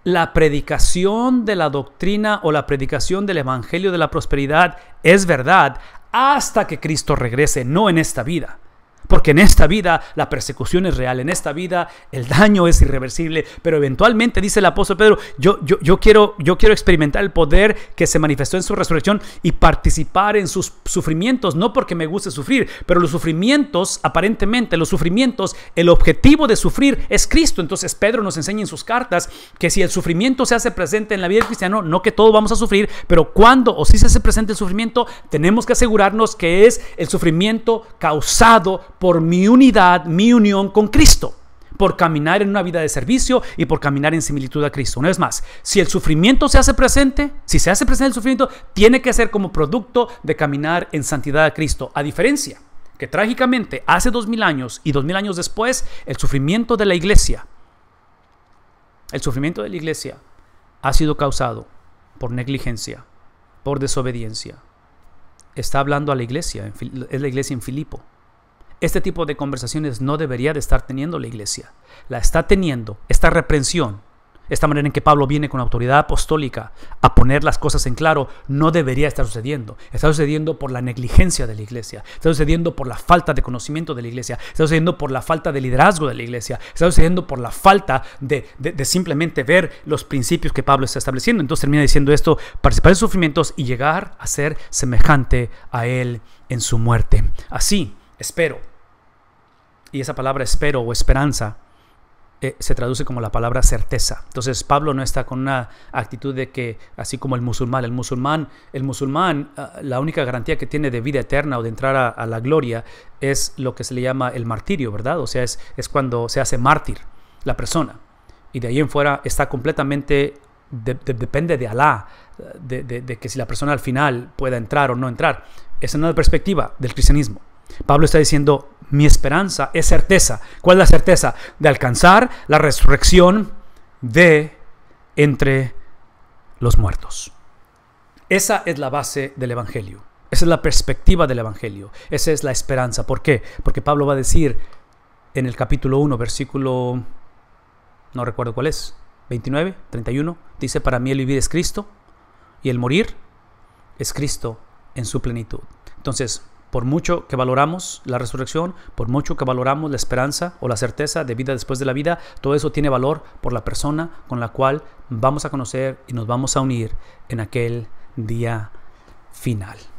la predicación de la doctrina o la predicación del Evangelio de la Prosperidad es verdad hasta que Cristo regrese, no en esta vida. Porque en esta vida la persecución es real, en esta vida el daño es irreversible, pero eventualmente, dice el apóstol Pedro, yo, yo, yo, quiero, yo quiero experimentar el poder que se manifestó en su resurrección y participar en sus sufrimientos, no porque me guste sufrir, pero los sufrimientos, aparentemente los sufrimientos, el objetivo de sufrir es Cristo. Entonces Pedro nos enseña en sus cartas que si el sufrimiento se hace presente en la vida cristiana, cristiano, no que todos vamos a sufrir, pero cuando o si se hace presente el sufrimiento, tenemos que asegurarnos que es el sufrimiento causado por mi unidad, mi unión con Cristo, por caminar en una vida de servicio y por caminar en similitud a Cristo. Una vez más, si el sufrimiento se hace presente, si se hace presente el sufrimiento, tiene que ser como producto de caminar en santidad a Cristo. A diferencia que trágicamente hace dos mil años y dos mil años después, el sufrimiento de la iglesia, el sufrimiento de la iglesia ha sido causado por negligencia, por desobediencia. Está hablando a la iglesia, es la iglesia en Filipo. Este tipo de conversaciones no debería de estar teniendo la iglesia. La está teniendo esta reprensión. Esta manera en que Pablo viene con autoridad apostólica a poner las cosas en claro no debería estar sucediendo. Está sucediendo por la negligencia de la iglesia. Está sucediendo por la falta de conocimiento de la iglesia. Está sucediendo por la falta de liderazgo de la iglesia. Está sucediendo por la falta de, simplemente ver los principios que Pablo está estableciendo. Entonces termina diciendo esto, participar en sufrimientos y llegar a ser semejante a él en su muerte. Así espero. Y esa palabra espero o esperanza eh, se traduce como la palabra certeza. Entonces Pablo no está con una actitud de que, así como el musulmán, el musulmán, el musulmán, ah, la única garantía que tiene de vida eterna o de entrar a, la gloria es lo que se le llama el martirio, ¿verdad? O sea, es, es cuando se hace mártir la persona. Y de ahí en fuera está completamente, depende de Alá, de, que si la persona al final pueda entrar o no entrar. Esa es una perspectiva del cristianismo. Pablo está diciendo, mi esperanza es certeza. ¿Cuál es la certeza? De alcanzar la resurrección de entre los muertos. Esa es la base del Evangelio. Esa es la perspectiva del Evangelio. Esa es la esperanza. ¿Por qué? Porque Pablo va a decir en el capítulo 1, versículo, no recuerdo cuál es, 29, 31, dice, para mí el vivir es Cristo y el morir es Cristo en su plenitud. Entonces, por mucho que valoramos la resurrección, por mucho que valoramos la esperanza o la certeza de vida después de la vida, todo eso tiene valor por la persona con la cual vamos a conocer y nos vamos a unir en aquel día final.